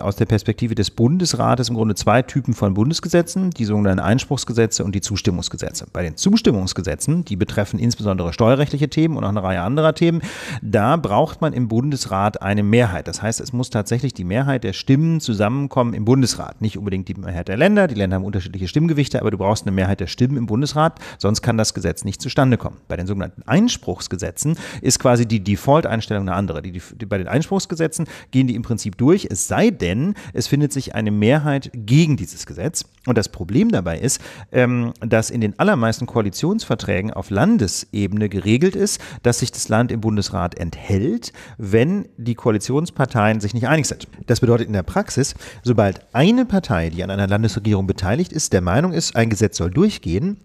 aus der Perspektive des Bundesrates im Grunde zwei Typen von Bundesgesetzen, die sogenannten Einspruchsgesetze und die Zustimmungsgesetze. Bei den Zustimmungsgesetzen, die betreffen insbesondere steuerrechtliche Themen und auch eine Reihe anderer Themen. Da braucht man im Bundesrat eine Mehrheit. Das heißt, es muss tatsächlich die Mehrheit der Stimmen zusammenkommen im Bundesrat. Nicht unbedingt die Mehrheit der Länder. Die Länder haben unterschiedliche Stimmgewichte, aber du brauchst eine Mehrheit der Stimmen im Bundesrat, sonst kann das Gesetz nicht zustande kommen. Bei den sogenannten Einspruchsgesetzen ist quasi die Default-Einstellung eine andere. Die, die, bei den Einspruchsgesetzen gehen die im Prinzip durch, es sei denn, es findet sich eine Mehrheit gegen dieses Gesetz. Und das Problem dabei ist, ähm, dass in den allermeisten Koalitionsverträgen auf Landesebene geregelt ist, dass dass sich das Land im Bundesrat enthält, wenn die Koalitionsparteien sich nicht einig sind. Das bedeutet in der Praxis, sobald eine Partei, die an einer Landesregierung beteiligt ist, der Meinung ist, ein Gesetz soll durchgehen,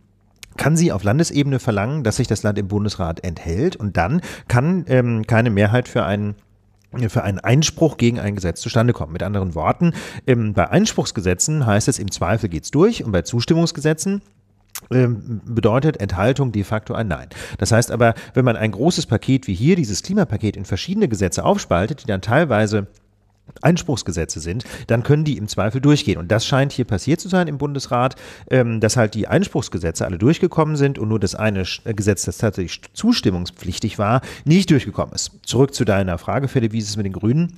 kann sie auf Landesebene verlangen, dass sich das Land im Bundesrat enthält und dann kann ähm, keine Mehrheit für einen für einen Einspruch gegen ein Gesetz zustande kommen. Mit anderen Worten, ähm, bei Einspruchsgesetzen heißt es, im Zweifel geht es durch und bei Zustimmungsgesetzen ähm, bedeutet Enthaltung de facto ein Nein. Das heißt aber, wenn man ein großes Paket wie hier, dieses Klimapaket, in verschiedene Gesetze aufspaltet, die dann teilweise Einspruchsgesetze sind, dann können die im Zweifel durchgehen. Und das scheint hier passiert zu sein im Bundesrat, ähm, dass halt die Einspruchsgesetze alle durchgekommen sind und nur das eine äh, Gesetz, das tatsächlich zustimmungspflichtig war, nicht durchgekommen ist. Zurück zu deiner Frage, Philipp, wie ist es mit den Grünen?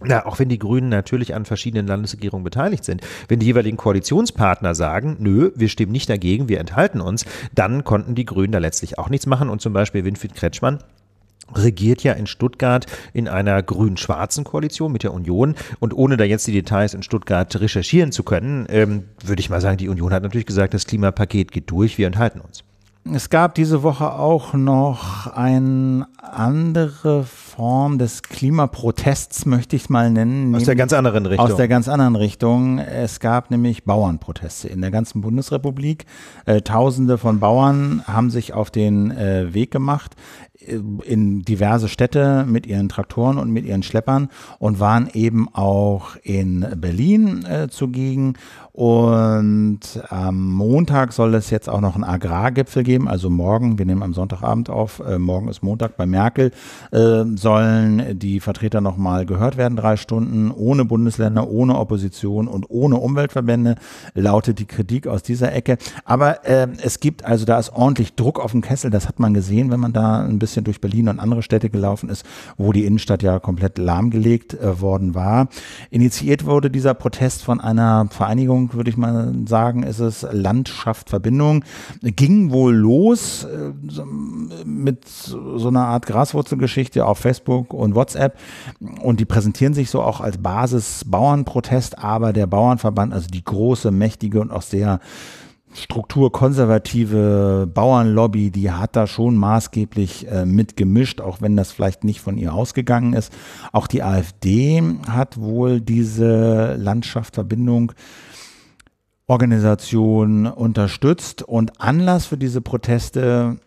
Na, auch wenn die Grünen natürlich an verschiedenen Landesregierungen beteiligt sind, wenn die jeweiligen Koalitionspartner sagen, nö, wir stimmen nicht dagegen, wir enthalten uns, dann konnten die Grünen da letztlich auch nichts machen. Und zum Beispiel Winfried Kretschmann regiert ja in Stuttgart in einer grün-schwarzen Koalition mit der Union. Und ohne da jetzt die Details in Stuttgart recherchieren zu können, ähm, würde ich mal sagen, die Union hat natürlich gesagt, das Klimapaket geht durch, wir enthalten uns. Es gab diese Woche auch noch eine andere Form des Klimaprotests, möchte ich es mal nennen. Aus der ganz anderen Richtung. Aus der ganz anderen Richtung. Es gab nämlich Bauernproteste in der ganzen Bundesrepublik. Äh, Tausende von Bauern haben sich auf den äh, Weg gemacht äh, in diverse Städte mit ihren Traktoren und mit ihren Schleppern und waren eben auch in Berlin äh, zugegen und am Montag soll es jetzt auch noch einen Agrargipfel geben, also morgen, wir nehmen am Sonntagabend auf, äh, morgen ist Montag bei Merkel, äh, sollen die Vertreter nochmal gehört werden, drei Stunden, ohne Bundesländer, ohne Opposition und ohne Umweltverbände, lautet die Kritik aus dieser Ecke. Aber äh, es gibt also, da ist ordentlich Druck auf dem Kessel, das hat man gesehen, wenn man da ein bisschen durch Berlin und andere Städte gelaufen ist, wo die Innenstadt ja komplett lahmgelegt äh, worden war. Initiiert wurde dieser Protest von einer Vereinigung, Verbindung, würde ich mal sagen, ist es Landschaft Verbindung. Ging wohl los äh, mit so einer Art Graswurzelgeschichte auf Facebook und WhatsApp und die präsentieren sich so auch als Basis Bauernprotest, aber der Bauernverband, also die große, mächtige und auch sehr strukturkonservative Bauernlobby, die hat da schon maßgeblich äh, mitgemischt, auch wenn das vielleicht nicht von ihr ausgegangen ist. Auch die AfD hat wohl diese Landschaftsverbindung Organisation unterstützt. Und Anlass für diese Proteste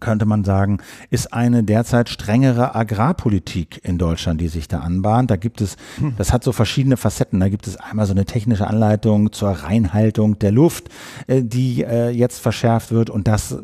könnte man sagen, ist eine derzeit strengere Agrarpolitik in Deutschland, die sich da anbahnt. Da gibt es, hm. das hat so verschiedene Facetten. Da gibt es einmal so eine technische Anleitung zur Reinhaltung der Luft, äh, die äh, jetzt verschärft wird. Und das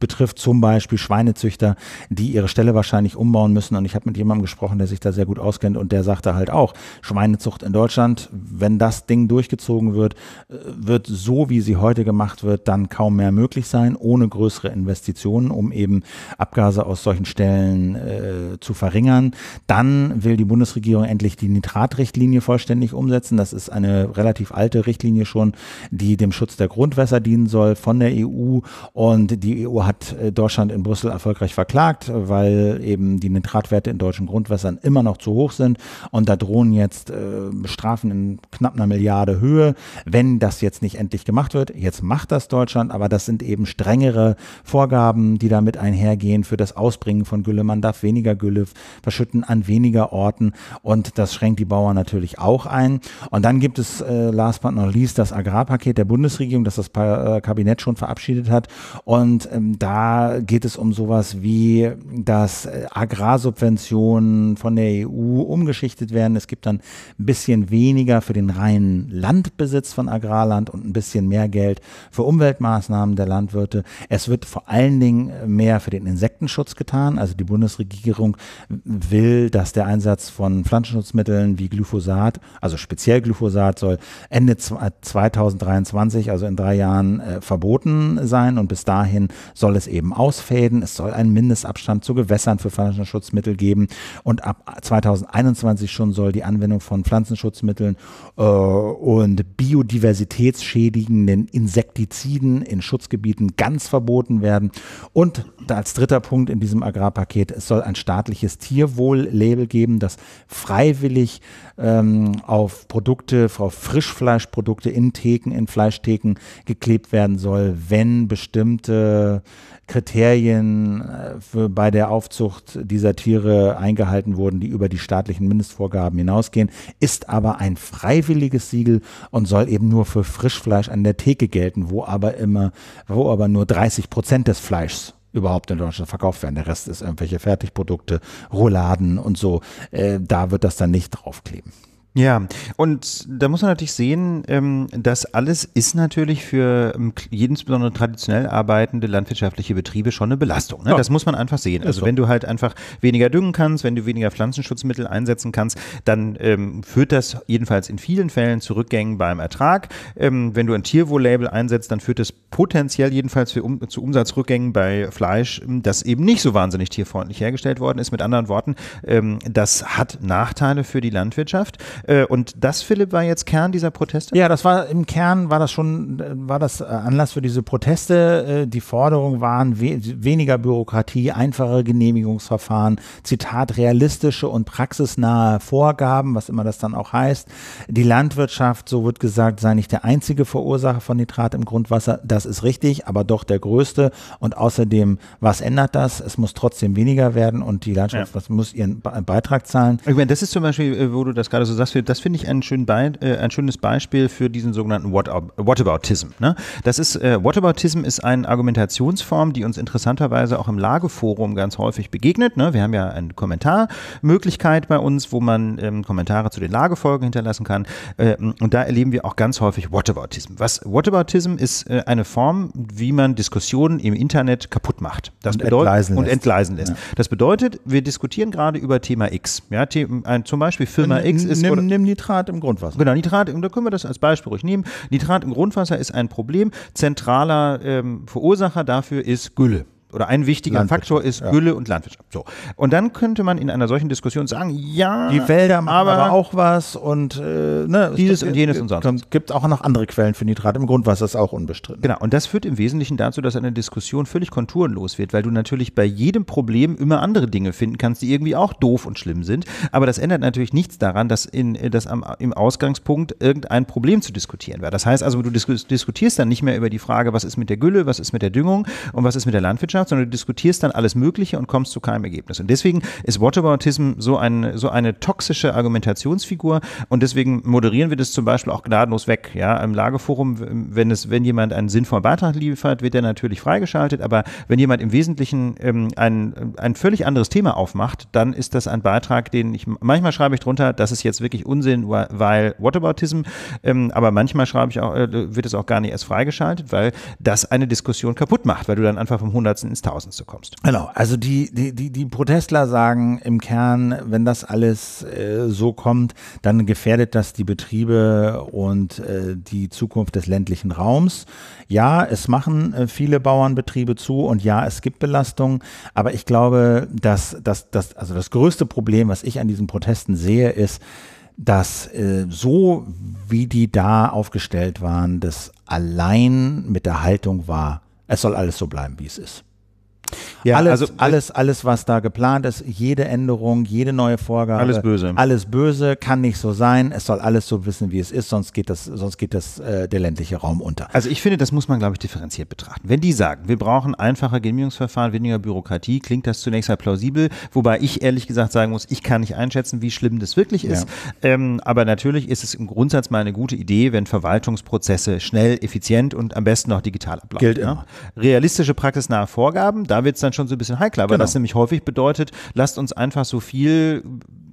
betrifft zum Beispiel Schweinezüchter, die ihre Stelle wahrscheinlich umbauen müssen. Und ich habe mit jemandem gesprochen, der sich da sehr gut auskennt und der sagte halt auch, Schweinezucht in Deutschland, wenn das Ding durchgezogen wird, äh, wird so, wie sie heute gemacht wird, dann kaum mehr möglich sein, ohne größere Investitionen um eben Abgase aus solchen Stellen äh, zu verringern. Dann will die Bundesregierung endlich die Nitratrichtlinie vollständig umsetzen. Das ist eine relativ alte Richtlinie schon, die dem Schutz der Grundwässer dienen soll von der EU. Und die EU hat äh, Deutschland in Brüssel erfolgreich verklagt, weil eben die Nitratwerte in deutschen Grundwässern immer noch zu hoch sind. Und da drohen jetzt äh, Strafen in knapp einer Milliarde Höhe, wenn das jetzt nicht endlich gemacht wird. Jetzt macht das Deutschland, aber das sind eben strengere Vorgaben, die damit einhergehen für das Ausbringen von Gülle. Man darf weniger Gülle verschütten an weniger Orten und das schränkt die Bauern natürlich auch ein. Und dann gibt es äh, last but not least das Agrarpaket der Bundesregierung, das das pa äh, Kabinett schon verabschiedet hat. Und ähm, da geht es um sowas wie, dass äh, Agrarsubventionen von der EU umgeschichtet werden. Es gibt dann ein bisschen weniger für den reinen Landbesitz von Agrarland und ein bisschen mehr Geld für Umweltmaßnahmen der Landwirte. Es wird vor allen Dingen mehr für den Insektenschutz getan. Also die Bundesregierung will, dass der Einsatz von Pflanzenschutzmitteln wie Glyphosat, also speziell Glyphosat, soll Ende 2023, also in drei Jahren, äh, verboten sein. Und bis dahin soll es eben ausfäden. Es soll einen Mindestabstand zu Gewässern für Pflanzenschutzmittel geben. Und ab 2021 schon soll die Anwendung von Pflanzenschutzmitteln äh, und biodiversitätsschädigenden Insektiziden in Schutzgebieten ganz verboten werden. Und als dritter Punkt in diesem Agrarpaket, es soll ein staatliches Tierwohl-Label geben, das freiwillig ähm, auf Produkte, auf Frischfleischprodukte in Theken, in Fleischtheken geklebt werden soll, wenn bestimmte Kriterien äh, für, bei der Aufzucht dieser Tiere eingehalten wurden, die über die staatlichen Mindestvorgaben hinausgehen, ist aber ein freiwilliges Siegel und soll eben nur für Frischfleisch an der Theke gelten, wo aber immer, wo aber nur 30 Prozent des Fleischs überhaupt in Deutschland verkauft werden. Der Rest ist irgendwelche Fertigprodukte, Rouladen und so. Äh, da wird das dann nicht draufkleben. Ja, und da muss man natürlich sehen, ähm, das alles ist natürlich für jeden ähm, insbesondere traditionell arbeitende landwirtschaftliche Betriebe schon eine Belastung. Ne? Ja. Das muss man einfach sehen. Also wenn du halt einfach weniger düngen kannst, wenn du weniger Pflanzenschutzmittel einsetzen kannst, dann ähm, führt das jedenfalls in vielen Fällen zu Rückgängen beim Ertrag. Ähm, wenn du ein Tierwohl-Label einsetzt, dann führt das potenziell jedenfalls um, zu Umsatzrückgängen bei Fleisch, ähm, das eben nicht so wahnsinnig tierfreundlich hergestellt worden ist. Mit anderen Worten, ähm, das hat Nachteile für die Landwirtschaft äh, und das, Philipp, war jetzt Kern dieser Proteste? Ja, das war im Kern, war das schon, äh, war das äh, Anlass für diese Proteste. Die Forderungen waren we weniger Bürokratie, einfache Genehmigungsverfahren, Zitat, realistische und praxisnahe Vorgaben, was immer das dann auch heißt. Die Landwirtschaft, so wird gesagt, sei nicht der einzige Verursacher von Nitrat im Grundwasser. Das ist richtig, aber doch der größte. Und außerdem, was ändert das? Es muss trotzdem weniger werden und die Landschaft ja. muss ihren Beitrag zahlen. Ich meine, das ist zum Beispiel, wo du das gerade so sagst, interessiert, das finde ich ein, schön Be äh, ein, schönes Beispiel für diesen sogenannten Whataboutism. Ne? Das ist, äh, Whataboutism ist eine Argumentationsform, die uns interessanterweise auch im Lageforum ganz häufig begegnet. Ne? Wir haben ja eine Kommentarmöglichkeit bei uns, wo man ähm, Kommentare zu den Lagefolgen hinterlassen kann. Äh, und da erleben wir auch ganz häufig Whataboutism. Was Whataboutism ist äh, eine Form, wie man Diskussionen im Internet kaputt macht. Das und bedeutet, entgleisen und lässt. entgleisen lässt. Ja. Das bedeutet, wir diskutieren gerade über Thema X. Ja, The ein, zum Beispiel Firma N X ist nimm Nimm, nimm Nitrat im Grundwasser. Genau, Nitrat, da können wir das als Beispiel ruhig nehmen. Nitrat im Grundwasser ist ein Problem. Zentraler ähm, Verursacher dafür ist Gülle oder ein wichtiger Faktor ist ja. Gülle und Landwirtschaft. So. Und dann könnte man in einer solchen Diskussion sagen, ja, die Wälder machen aber, aber auch was und äh, ne, dieses und jenes und sonst. Es gibt auch noch andere Quellen für Nitrat im Grundwasser, ist auch unbestritten. Genau, und das führt im Wesentlichen dazu, dass eine Diskussion völlig konturenlos wird, weil du natürlich bei jedem Problem immer andere Dinge finden kannst, die irgendwie auch doof und schlimm sind. Aber das ändert natürlich nichts daran, dass, in, äh, dass am, im Ausgangspunkt irgendein Problem zu diskutieren wäre. Das heißt also, du diskutierst dann nicht mehr über die Frage, was ist mit der Gülle, was ist mit der Düngung und was ist mit der Landwirtschaft Wissenschaft, sondern du diskutierst dann alles Mögliche und kommst zu keinem Ergebnis. Und deswegen ist Whataboutism so, ein, so eine toxische Argumentationsfigur und deswegen moderieren wir das zum Beispiel auch gnadenlos weg. Ja, Im Lageforum, wenn, es, wenn jemand einen sinnvollen Beitrag liefert, wird er natürlich freigeschaltet, aber wenn jemand im Wesentlichen ähm, ein, ein völlig anderes Thema aufmacht, dann ist das ein Beitrag, den ich, manchmal schreibe ich drunter, das ist jetzt wirklich Unsinn, weil Whataboutism, ähm, aber manchmal schreibe ich auch, äh, wird es auch gar nicht erst freigeschaltet, weil das eine Diskussion kaputt macht, weil du dann einfach vom 100. Hundertsten ins Tausendste kommst. Genau, also die, die, die, die Protestler sagen im Kern, wenn das alles äh, so kommt, dann gefährdet das die Betriebe und äh, die Zukunft des ländlichen Raums. Ja, es machen äh, viele Bauernbetriebe zu und ja, es gibt Belastungen, aber ich glaube, dass, dass, dass also das größte Problem, was ich an diesen Protesten sehe, ist, dass äh, so wie die da aufgestellt waren, das allein mit der Haltung war, es soll alles so bleiben, wie es ist. Ja, alles, also, alles, alles, was da geplant ist, jede Änderung, jede neue Vorgabe. Alles böse. Alles böse, kann nicht so sein. Es soll alles so wissen, wie es ist, sonst geht das, sonst geht das äh, der ländliche Raum unter. Also ich finde, das muss man, glaube ich, differenziert betrachten. Wenn die sagen, wir brauchen einfache Genehmigungsverfahren, weniger Bürokratie, klingt das zunächst mal plausibel, wobei ich ehrlich gesagt sagen muss, ich kann nicht einschätzen, wie schlimm das wirklich ist. Ja. Ähm, aber natürlich ist es im Grundsatz mal eine gute Idee, wenn Verwaltungsprozesse schnell, effizient und am besten auch digital ablaufen. Gilt ja? Ne? Realistische praxisnahe Vorgaben, da da wird es dann schon so ein bisschen heikler, weil genau. das nämlich häufig bedeutet, lasst uns einfach so viel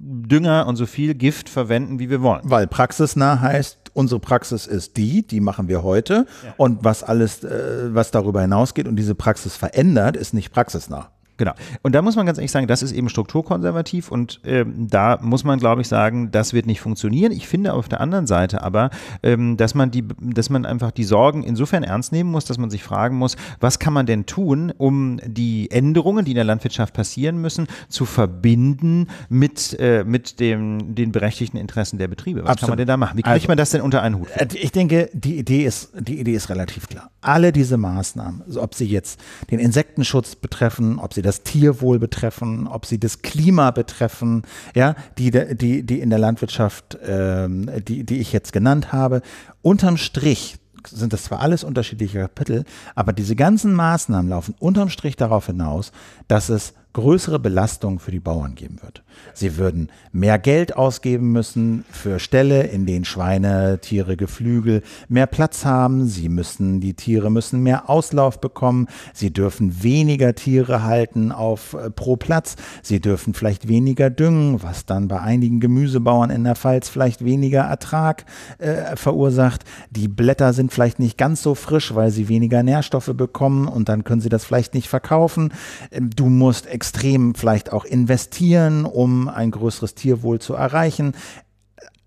Dünger und so viel Gift verwenden, wie wir wollen. Weil praxisnah heißt, unsere Praxis ist die, die machen wir heute. Ja. Und was alles, äh, was darüber hinausgeht und diese Praxis verändert, ist nicht praxisnah. Genau. Und da muss man ganz ehrlich sagen, das ist eben strukturkonservativ und ähm, da muss man, glaube ich, sagen, das wird nicht funktionieren. Ich finde auf der anderen Seite aber, ähm, dass man die, dass man einfach die Sorgen insofern ernst nehmen muss, dass man sich fragen muss, was kann man denn tun, um die Änderungen, die in der Landwirtschaft passieren müssen, zu verbinden mit, äh, mit dem, den berechtigten Interessen der Betriebe. Was Absolut. kann man denn da machen? Wie kriegt also, man das denn unter einen Hut? Führen? Äh, ich denke, die Idee ist, die Idee ist relativ klar. Alle diese Maßnahmen, also ob sie jetzt den Insektenschutz betreffen, ob sie das Tierwohl betreffen, ob sie das Klima betreffen, ja, die, die, die in der Landwirtschaft, ähm, die, die ich jetzt genannt habe. Unterm Strich sind das zwar alles unterschiedliche Kapitel, aber diese ganzen Maßnahmen laufen unterm Strich darauf hinaus, dass es größere Belastung für die Bauern geben wird. Sie würden mehr Geld ausgeben müssen für Ställe, in denen Schweine, Tiere, Geflügel mehr Platz haben. Sie müssen, die Tiere müssen mehr Auslauf bekommen. Sie dürfen weniger Tiere halten auf äh, pro Platz. Sie dürfen vielleicht weniger düngen, was dann bei einigen Gemüsebauern in der Pfalz vielleicht weniger Ertrag äh, verursacht. Die Blätter sind vielleicht nicht ganz so frisch, weil sie weniger Nährstoffe bekommen und dann können sie das vielleicht nicht verkaufen. Ähm, du musst extrem extrem vielleicht auch investieren, um ein größeres Tierwohl zu erreichen.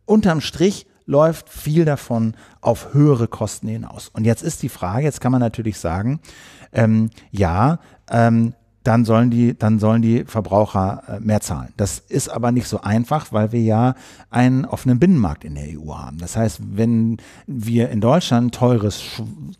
Unterm Strich läuft viel davon auf höhere Kosten hinaus. Und jetzt ist die Frage, jetzt kann man natürlich sagen, ähm, ja, ähm, dann sollen die, dann sollen die Verbraucher äh, mehr zahlen. Das ist aber nicht so einfach, weil wir ja einen offenen Binnenmarkt in der EU haben. Das heißt, wenn wir in Deutschland teures,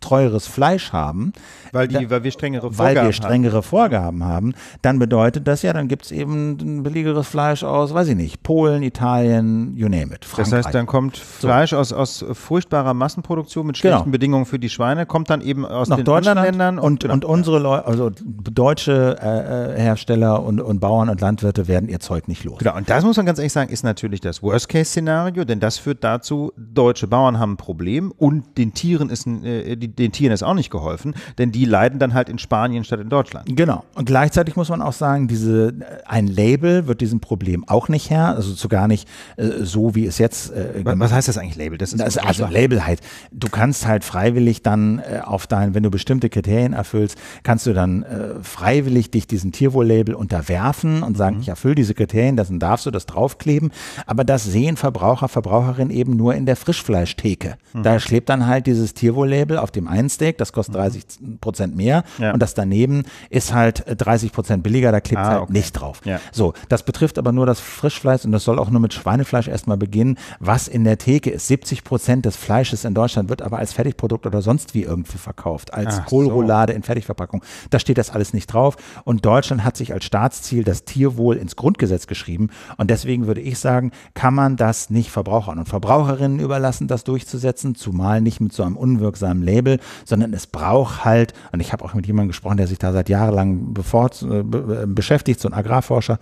teures Fleisch haben, weil, die, da, weil wir strengere Vorgaben weil wir strengere haben. Vorgaben haben, dann bedeutet das ja, dann gibt es eben ein billigeres Fleisch aus, weiß ich nicht, Polen, Italien, you name it. Frankreich. Das heißt, dann kommt Fleisch so. aus, aus furchtbarer Massenproduktion mit genau. schlechten genau. Bedingungen für die Schweine, kommt dann eben aus Nach den Deutschland Ländern und, und, genau. und unsere Leute, also deutsche äh, äh, Hersteller und, und Bauern und Landwirte werden ihr Zeug nicht los. Genau, und das muss man ganz ehrlich sagen, ist natürlich das Worst-Case-Szenario, denn das führt dazu, deutsche Bauern haben ein Problem und den Tieren ist, äh, den Tieren ist auch nicht geholfen, denn die leiden dann halt in Spanien statt in Deutschland. Genau, und gleichzeitig muss man auch sagen, diese, äh, ein Label wird diesem Problem auch nicht her, also zu gar nicht äh, so, wie es jetzt. Äh, Was heißt das eigentlich Label? Das ist das, also Label halt. Du kannst halt freiwillig dann auf dein, wenn du bestimmte Kriterien erfüllst, kannst du dann freiwillig natürlich dich diesem Tierwohl-Label unterwerfen und sagen, mhm. ich erfülle diese Kriterien, das darfst du das draufkleben. Aber das sehen Verbraucher, Verbraucherinnen eben nur in der Frischfleischtheke. Mhm. Da klebt dann halt dieses Tierwohl-Label auf dem einen Steak, das kostet 30 mhm. Prozent mehr ja. und das daneben ist halt 30 äh, Prozent billiger, da klebt es ah, halt okay. nicht drauf. Ja. So, das betrifft aber nur das Frischfleisch und das soll auch nur mit Schweinefleisch erstmal beginnen, was in der Theke ist. 70 Prozent des Fleisches in Deutschland wird aber als Fertigprodukt oder sonst wie irgendwie verkauft, als Ach, Kohlroulade so. in Fertigverpackung. Da steht das alles nicht drauf. Und Deutschland hat sich als Staatsziel das Tierwohl ins Grundgesetz geschrieben. Und deswegen würde ich sagen, kann man das nicht Verbrauchern und Verbraucherinnen überlassen, das durchzusetzen, zumal nicht mit so einem unwirksamen Label, sondern es braucht halt, und ich habe auch mit jemandem gesprochen, der sich da seit jahrelang bevor, äh, äh beschäftigt, so ein Agrarforscher,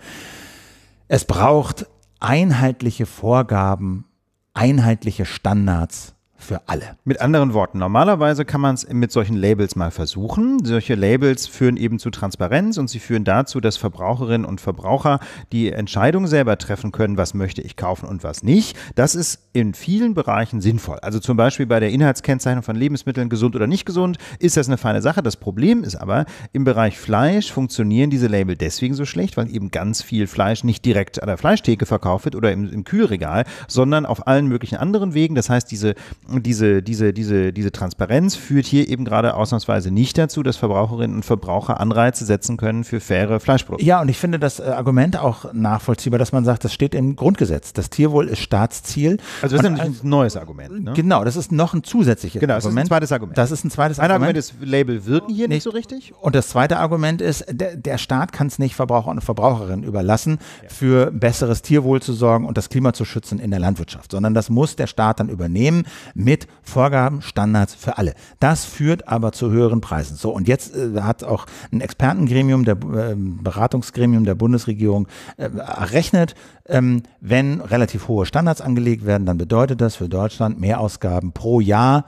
es braucht einheitliche Vorgaben, einheitliche Standards für alle. Mit anderen Worten, normalerweise kann man es mit solchen Labels mal versuchen. Solche Labels führen eben zu Transparenz und sie führen dazu, dass Verbraucherinnen und Verbraucher die Entscheidung selber treffen können, was möchte ich kaufen und was nicht. Das ist in vielen Bereichen sinnvoll. Also zum Beispiel bei der Inhaltskennzeichnung von Lebensmitteln gesund oder nicht gesund ist das eine feine Sache. Das Problem ist aber, im Bereich Fleisch funktionieren diese Label deswegen so schlecht, weil eben ganz viel Fleisch nicht direkt an der Fleischtheke verkauft wird oder im, im Kühlregal, sondern auf allen möglichen anderen Wegen. Das heißt, diese eben diese, diese, diese, diese Transparenz führt hier eben gerade ausnahmsweise nicht dazu, dass Verbraucherinnen und Verbraucher Anreize setzen können für faire Fleischprodukte. Ja, und ich finde das äh, Argument auch nachvollziehbar, dass man sagt, das steht im Grundgesetz. Das Tierwohl ist Staatsziel. Also das ist ist ein neues Argument. Ne? Genau, das ist noch ein zusätzliches genau, Argument. Genau, das ist ein zweites Argument. Das ist ein zweites ein Argument. Ein Argument ist, Label wirken hier nicht, nicht so richtig. Und das zweite Argument ist, der, der Staat kann es nicht Verbrauchern und Verbraucherinnen überlassen, ja. für besseres Tierwohl zu sorgen und das Klima zu schützen in der Landwirtschaft, sondern das muss der Staat dann übernehmen mit Vorgaben, Standards für alle. Das führt aber zu höheren Preisen. So, und jetzt äh, hat auch ein Expertengremium, der äh, Beratungsgremium der Bundesregierung äh, errechnet, ähm, wenn relativ hohe Standards angelegt werden, dann bedeutet das für Deutschland Mehrausgaben pro Jahr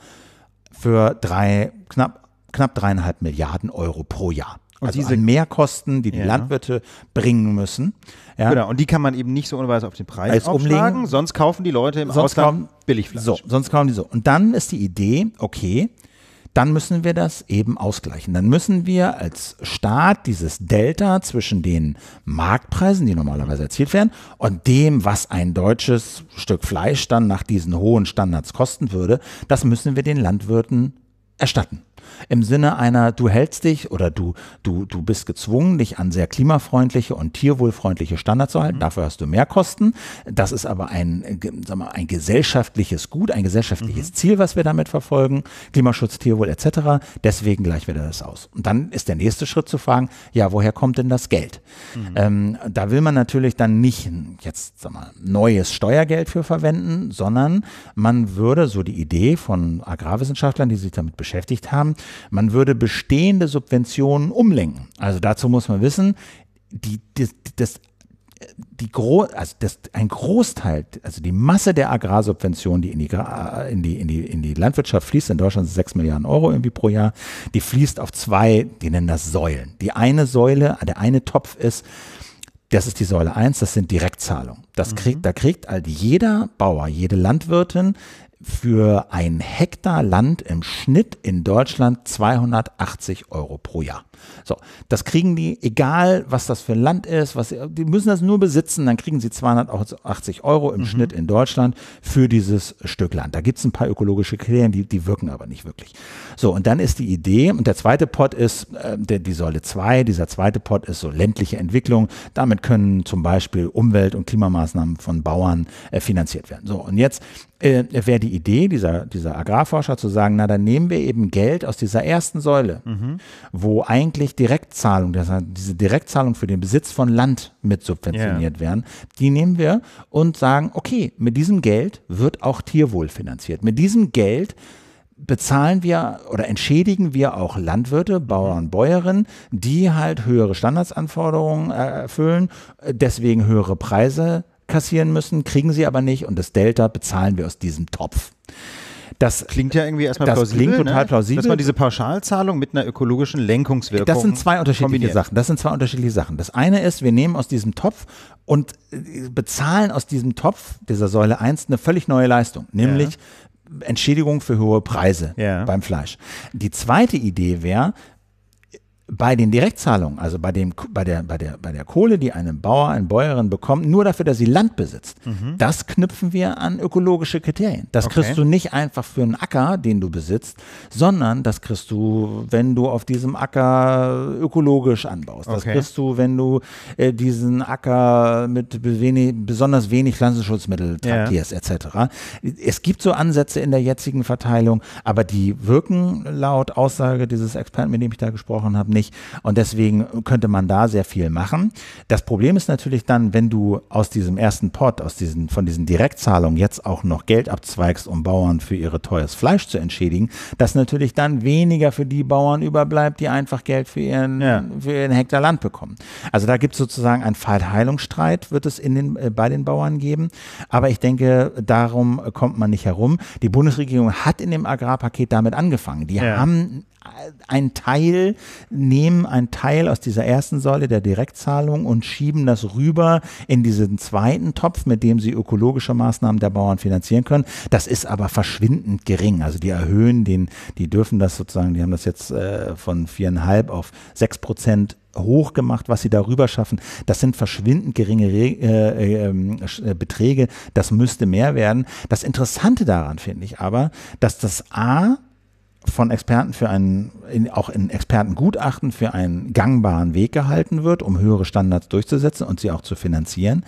für drei, knapp, knapp dreieinhalb Milliarden Euro pro Jahr. Und also diese Mehrkosten, die die ja. Landwirte bringen müssen. Ja. Genau, und die kann man eben nicht so unweise auf den Preis Als aufschlagen, sonst kaufen die Leute im sonst Ausland Billigfleisch. So, sonst kaufen die so. Und dann ist die Idee, okay, dann müssen wir das eben ausgleichen. Dann müssen wir als Staat dieses Delta zwischen den Marktpreisen, die normalerweise erzielt werden, und dem, was ein deutsches Stück Fleisch dann nach diesen hohen Standards kosten würde, das müssen wir den Landwirten erstatten. Im Sinne einer, du hältst dich oder du, du, du bist gezwungen, dich an sehr klimafreundliche und tierwohlfreundliche Standards zu halten. Mhm. Dafür hast du mehr Kosten. Das ist aber ein, sag mal, ein gesellschaftliches Gut, ein gesellschaftliches mhm. Ziel, was wir damit verfolgen. Klimaschutz, Tierwohl etc. Deswegen gleich wieder das aus. Und dann ist der nächste Schritt zu fragen, ja, woher kommt denn das Geld? Mhm. Ähm, da will man natürlich dann nicht jetzt sag mal, neues Steuergeld für verwenden, sondern man würde, so die Idee von Agrarwissenschaftlern, die sich damit beschäftigt haben, haben, man würde bestehende Subventionen umlenken. Also dazu muss man wissen, die, die das die Gro also das, ein Großteil, also die Masse der Agrarsubventionen, die in die, äh, in die, in die, in die Landwirtschaft fließt, in Deutschland sind 6 Milliarden Euro irgendwie pro Jahr, die fließt auf zwei, die nennen das Säulen. Die eine Säule, der eine Topf ist, das ist die Säule 1, das sind Direktzahlungen. Das mhm. kriegt, mhm. da kriegt halt jeder Bauer, jede Landwirtin für ein Hektar Land im Schnitt in Deutschland 280 Euro pro Jahr. So, das kriegen die, egal was das für ein Land ist, was, die müssen das nur besitzen, dann kriegen sie 280 Euro im mhm. Schnitt in Deutschland für dieses Stück Land. Da gibt es ein paar ökologische Kriterien, die, die wirken aber nicht wirklich. So, und dann ist die Idee, und der zweite Pot ist, äh, der, die Säule 2, dieser zweite Pot ist so ländliche Entwicklung. Damit können zum Beispiel Umwelt- und Klimamaßnahmen von Bauern äh, finanziert werden. So, und jetzt äh, wäre die Idee dieser, dieser Agrarforscher zu sagen, na dann nehmen wir eben Geld aus dieser ersten Säule, mhm. wo ein eigentlich Direktzahlungen, das heißt, diese Direktzahlung für den Besitz von Land mit subventioniert yeah. werden, die nehmen wir und sagen, okay, mit diesem Geld wird auch Tierwohl finanziert. Mit diesem Geld bezahlen wir oder entschädigen wir auch Landwirte, mhm. Bauern, Bäuerinnen, die halt höhere Standardsanforderungen äh, erfüllen, deswegen höhere Preise kassieren müssen, kriegen sie aber nicht und das Delta bezahlen wir aus diesem Topf. Das klingt ja irgendwie erstmal das plausibel. Klingt ne? total ne? plausibel. Dass man diese Pauschalzahlung mit einer ökologischen Lenkungswirkung. Das sind zwei unterschiedliche kombiniert. Sachen. Das sind zwei unterschiedliche Sachen. Das eine ist, wir nehmen aus diesem Topf und äh, bezahlen aus diesem Topf, dieser Säule 1, eine völlig neue Leistung. Nämlich ja. Entschädigung für hohe Preise ja. beim Fleisch. Die zweite Idee wäre, bei den Direktzahlungen, also bei, dem, bei, der, bei, der, bei der Kohle, die einem Bauer, eine Bäuerin bekommt, nur dafür, dass sie Land besitzt, mhm. das knüpfen wir an ökologische Kriterien. Das okay. kriegst du nicht einfach für einen Acker, den du besitzt, sondern das kriegst du, wenn du auf diesem Acker ökologisch anbaust. Das okay. kriegst du, wenn du äh, diesen Acker mit wenig, besonders wenig Pflanzenschutzmittel traktierst, ja. etc. Es gibt so Ansätze in der jetzigen Verteilung, aber die wirken laut Aussage dieses Experten, mit dem ich da gesprochen habe, nicht nicht. Und deswegen könnte man da sehr viel machen. Das Problem ist natürlich dann, wenn du aus diesem ersten Pot, aus diesen, von diesen Direktzahlungen jetzt auch noch Geld abzweigst, um Bauern für ihre teures Fleisch zu entschädigen, dass natürlich dann weniger für die Bauern überbleibt, die einfach Geld für ihren, ja. für ihren Hektar Land bekommen. Also da gibt es sozusagen einen Fallheilungsstreit, wird es in den, äh, bei den Bauern geben. Aber ich denke, darum kommt man nicht herum. Die Bundesregierung hat in dem Agrarpaket damit angefangen. Die ja. haben ein Teil, nehmen ein Teil aus dieser ersten Säule der Direktzahlung und schieben das rüber in diesen zweiten Topf, mit dem sie ökologische Maßnahmen der Bauern finanzieren können. Das ist aber verschwindend gering. Also die erhöhen den, die dürfen das sozusagen, die haben das jetzt äh, von viereinhalb auf sechs Prozent hochgemacht, was sie darüber schaffen. Das sind verschwindend geringe äh, äh, ähm, äh, Beträge. Das müsste mehr werden. Das Interessante daran finde ich aber, dass das A von Experten für einen, in, auch in Expertengutachten für einen gangbaren Weg gehalten wird, um höhere Standards durchzusetzen und sie auch zu finanzieren.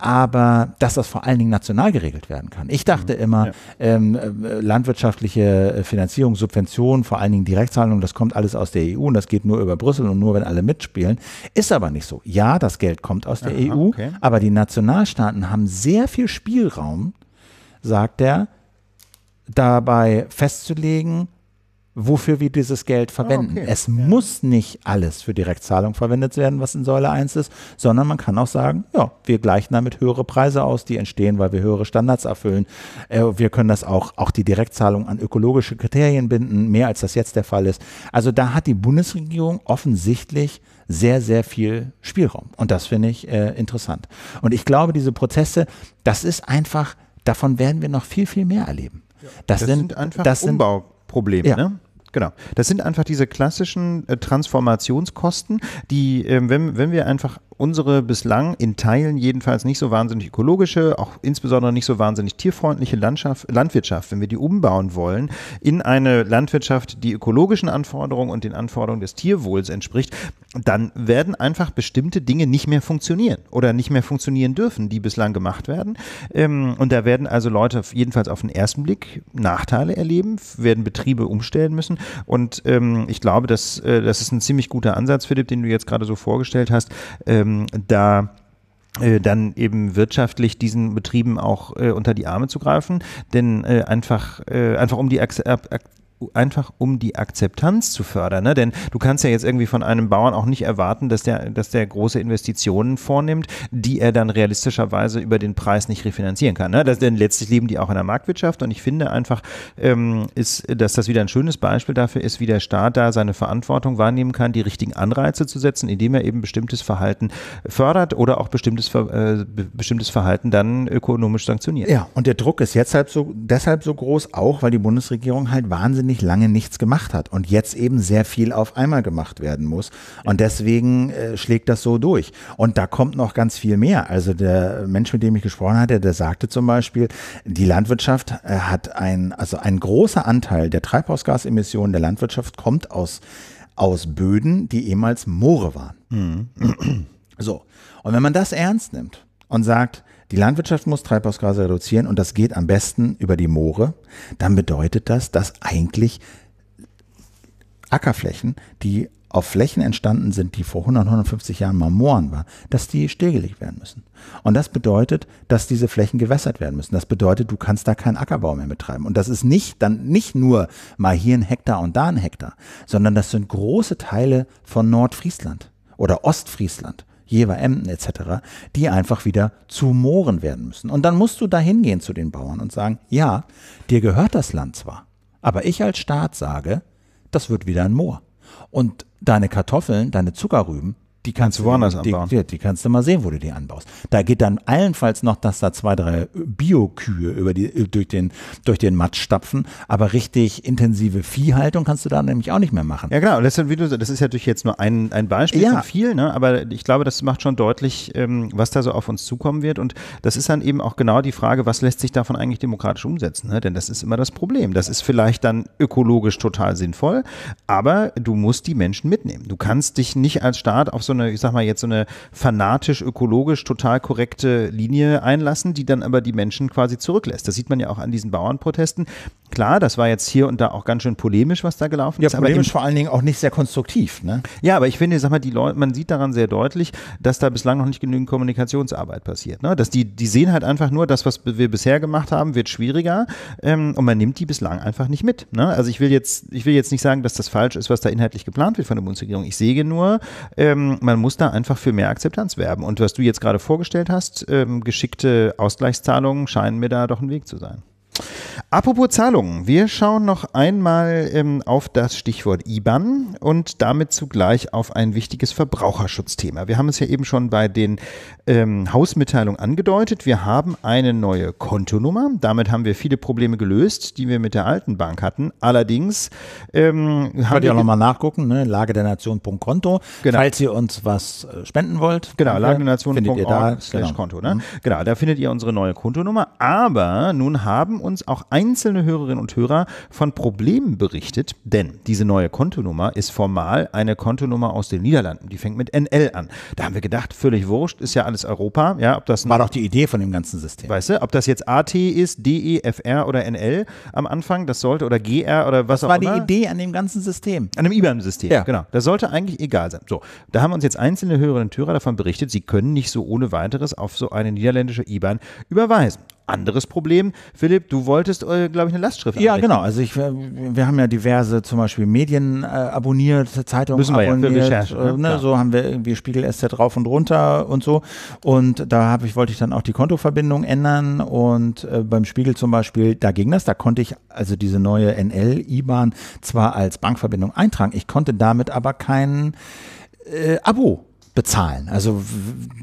Aber dass das vor allen Dingen national geregelt werden kann. Ich dachte mhm. immer, ja. ähm, äh, landwirtschaftliche äh, Finanzierung, Subventionen, vor allen Dingen Direktzahlungen, das kommt alles aus der EU und das geht nur über Brüssel und nur, wenn alle mitspielen. Ist aber nicht so. Ja, das Geld kommt aus der Aha, EU, okay. aber die Nationalstaaten haben sehr viel Spielraum, sagt er, dabei festzulegen, wofür wir dieses Geld ah, verwenden. Ah, okay. Es ja. muss nicht alles für Direktzahlung verwendet werden, was in Säule 1 ist, sondern man kann auch sagen, ja, wir gleichen damit höhere Preise aus, die entstehen, weil wir höhere Standards erfüllen. Äh, wir können das auch, auch die Direktzahlung an ökologische Kriterien binden, mehr als das jetzt der Fall ist. Also da hat die Bundesregierung offensichtlich sehr, sehr viel Spielraum. Und das finde ich äh, interessant. Und ich glaube, diese Prozesse, das ist einfach, davon werden wir noch viel, viel mehr erleben. das, das, sind, sind einfach das sind, Problem. Ja. Ne? Genau. Das sind einfach diese klassischen äh, Transformationskosten, die, äh, wenn, wenn wir einfach unsere bislang in Teilen jedenfalls nicht so wahnsinnig ökologische, auch insbesondere nicht so wahnsinnig tierfreundliche Landschaft, Landwirtschaft, wenn wir die umbauen wollen, in eine Landwirtschaft, die ökologischen Anforderungen und den Anforderungen des Tierwohls entspricht, dann werden einfach bestimmte Dinge nicht mehr funktionieren oder nicht mehr funktionieren dürfen, die bislang gemacht werden. Ähm, und da werden also Leute jedenfalls auf den ersten Blick Nachteile erleben, werden Betriebe umstellen müssen. Und ähm, ich glaube, dass äh, das ist ein ziemlich guter Ansatz, Philipp, den du jetzt gerade so vorgestellt hast. Ähm, ähm, da äh, dann eben wirtschaftlich diesen Betrieben auch äh, unter die Arme zu greifen, denn äh, einfach äh, einfach um die Ak Ak einfach um die Akzeptanz zu fördern. Ne? Denn du kannst ja jetzt irgendwie von einem Bauern auch nicht erwarten, dass der, dass der große Investitionen vornimmt, die er dann realistischerweise über den Preis nicht refinanzieren kann. Ne? Das, denn letztlich leben die auch in der Marktwirtschaft und ich finde einfach, ähm, ist, dass das wieder ein schönes Beispiel dafür ist, wie der Staat da seine Verantwortung wahrnehmen kann, die richtigen Anreize zu setzen, indem er eben bestimmtes Verhalten fördert oder auch bestimmtes, äh, bestimmtes Verhalten dann ökonomisch sanktioniert. Ja, und der Druck ist jetzt halt so, deshalb so groß, auch weil die Bundesregierung halt wahnsinnig wahnsinnig lange nichts gemacht hat und jetzt eben sehr viel auf einmal gemacht werden muss. Und deswegen äh, schlägt das so durch. Und da kommt noch ganz viel mehr. Also der Mensch, mit dem ich gesprochen hatte, der sagte zum Beispiel, die Landwirtschaft äh, hat ein, also ein großer Anteil der Treibhausgasemissionen der Landwirtschaft kommt aus, aus Böden, die ehemals Moore waren. Mhm. So. Und wenn man das ernst nimmt und sagt, die Landwirtschaft muss Treibhausgase reduzieren und das geht am besten über die Moore. Dann bedeutet das, dass eigentlich Ackerflächen, die auf Flächen entstanden sind, die vor 100, 150 Jahren mal Mooren waren, dass die stillgelegt werden müssen. Und das bedeutet, dass diese Flächen gewässert werden müssen. Das bedeutet, du kannst da keinen Ackerbau mehr betreiben. Und das ist nicht dann nicht nur mal hier ein Hektar und da ein Hektar, sondern das sind große Teile von Nordfriesland oder Ostfriesland. Jever, Emden etc., die einfach wieder zu Mooren werden müssen. Und dann musst du da hingehen zu den Bauern und sagen, ja, dir gehört das Land zwar, aber ich als Staat sage, das wird wieder ein Moor. Und deine Kartoffeln, deine Zuckerrüben, die kannst, kannst du woanders die, anbauen. Die, die, kannst du mal sehen, wo du die anbaust. Da geht dann allenfalls noch, dass da zwei, drei Bio-Kühe über die, äh, durch den, durch den Matsch stapfen, aber richtig intensive Viehhaltung kannst du da nämlich auch nicht mehr machen. Ja, genau. Das, das ist natürlich jetzt nur ein, ein Beispiel ja. von vielen, ne? aber ich glaube, das macht schon deutlich, ähm, was da so auf uns zukommen wird. Und das ist dann eben auch genau die Frage, was lässt sich davon eigentlich demokratisch umsetzen? Ne? Denn das ist immer das Problem. Das ist vielleicht dann ökologisch total sinnvoll, aber du musst die Menschen mitnehmen. Du kannst dich nicht als Staat auf so eine eine, ich sag mal jetzt so eine fanatisch ökologisch total korrekte Linie einlassen, die dann aber die Menschen quasi zurücklässt. Das sieht man ja auch an diesen Bauernprotesten. Klar, das war jetzt hier und da auch ganz schön polemisch, was da gelaufen ja, ist. Ja, polemisch vor allen Dingen auch nicht sehr konstruktiv. Ne? Ja, aber ich finde, sag mal, die Leute, man sieht daran sehr deutlich, dass da bislang noch nicht genügend Kommunikationsarbeit passiert. Ne? Dass die, die sehen halt einfach nur, das, was wir bisher gemacht haben, wird schwieriger ähm, und man nimmt die bislang einfach nicht mit. Ne? Also ich will jetzt, ich will jetzt nicht sagen, dass das falsch ist, was da inhaltlich geplant wird von der Bundesregierung. Ich sehe nur, ähm, man muss da einfach für mehr Akzeptanz werben. Und was du jetzt gerade vorgestellt hast, ähm, geschickte Ausgleichszahlungen scheinen mir da doch ein Weg zu sein. Apropos Zahlungen, wir schauen noch einmal ähm, auf das Stichwort IBAN und damit zugleich auf ein wichtiges Verbraucherschutzthema. Wir haben es ja eben schon bei den ähm, Hausmitteilungen angedeutet. Wir haben eine neue Kontonummer. Damit haben wir viele Probleme gelöst, die wir mit der alten Bank hatten. Allerdings ähm, Könnt ihr auch nochmal nachgucken, ne? Lage der Nation.konto. Genau. Falls ihr uns was äh, spenden wollt. Genau, Lage der Nation.org. Genau. Konto, ne? Mhm. genau, da findet ihr unsere neue Kontonummer. Aber nun haben uns auch einzelne Hörerinnen und Hörer von Problemen berichtet, denn diese neue Kontonummer ist formal eine Kontonummer aus den Niederlanden. Die fängt mit NL an. Da haben wir gedacht, völlig wurscht, ist ja alles Europa. Ja, ob das War doch die Idee von dem ganzen System. Weißt du, ob das jetzt AT ist, DE, FR oder NL am Anfang, das sollte, oder GR oder was das auch immer. Das war die Idee an dem ganzen System. An dem IBAN-System, ja. genau. Das sollte eigentlich egal sein. So, da haben uns jetzt einzelne Hörerinnen und Hörer davon berichtet, sie können nicht so ohne weiteres auf so eine niederländische IBAN überweisen anderes Problem. Philipp, du wolltest, äh, glaube ich, eine Lastschrift Ja, genau. Also ich, wir haben ja diverse zum Beispiel Medien äh, abonniert, Zeitungen Müssen wir abonniert. Ja, für Recherche, ne? Äh, ne? So haben wir irgendwie Spiegel SZ rauf und runter und so. Und da habe ich, wollte ich dann auch die Kontoverbindung ändern. Und äh, beim Spiegel zum Beispiel, da ging das. Da konnte ich also diese neue NL-IBAN zwar als Bankverbindung eintragen. Ich konnte damit aber kein äh, Abo bezahlen. Also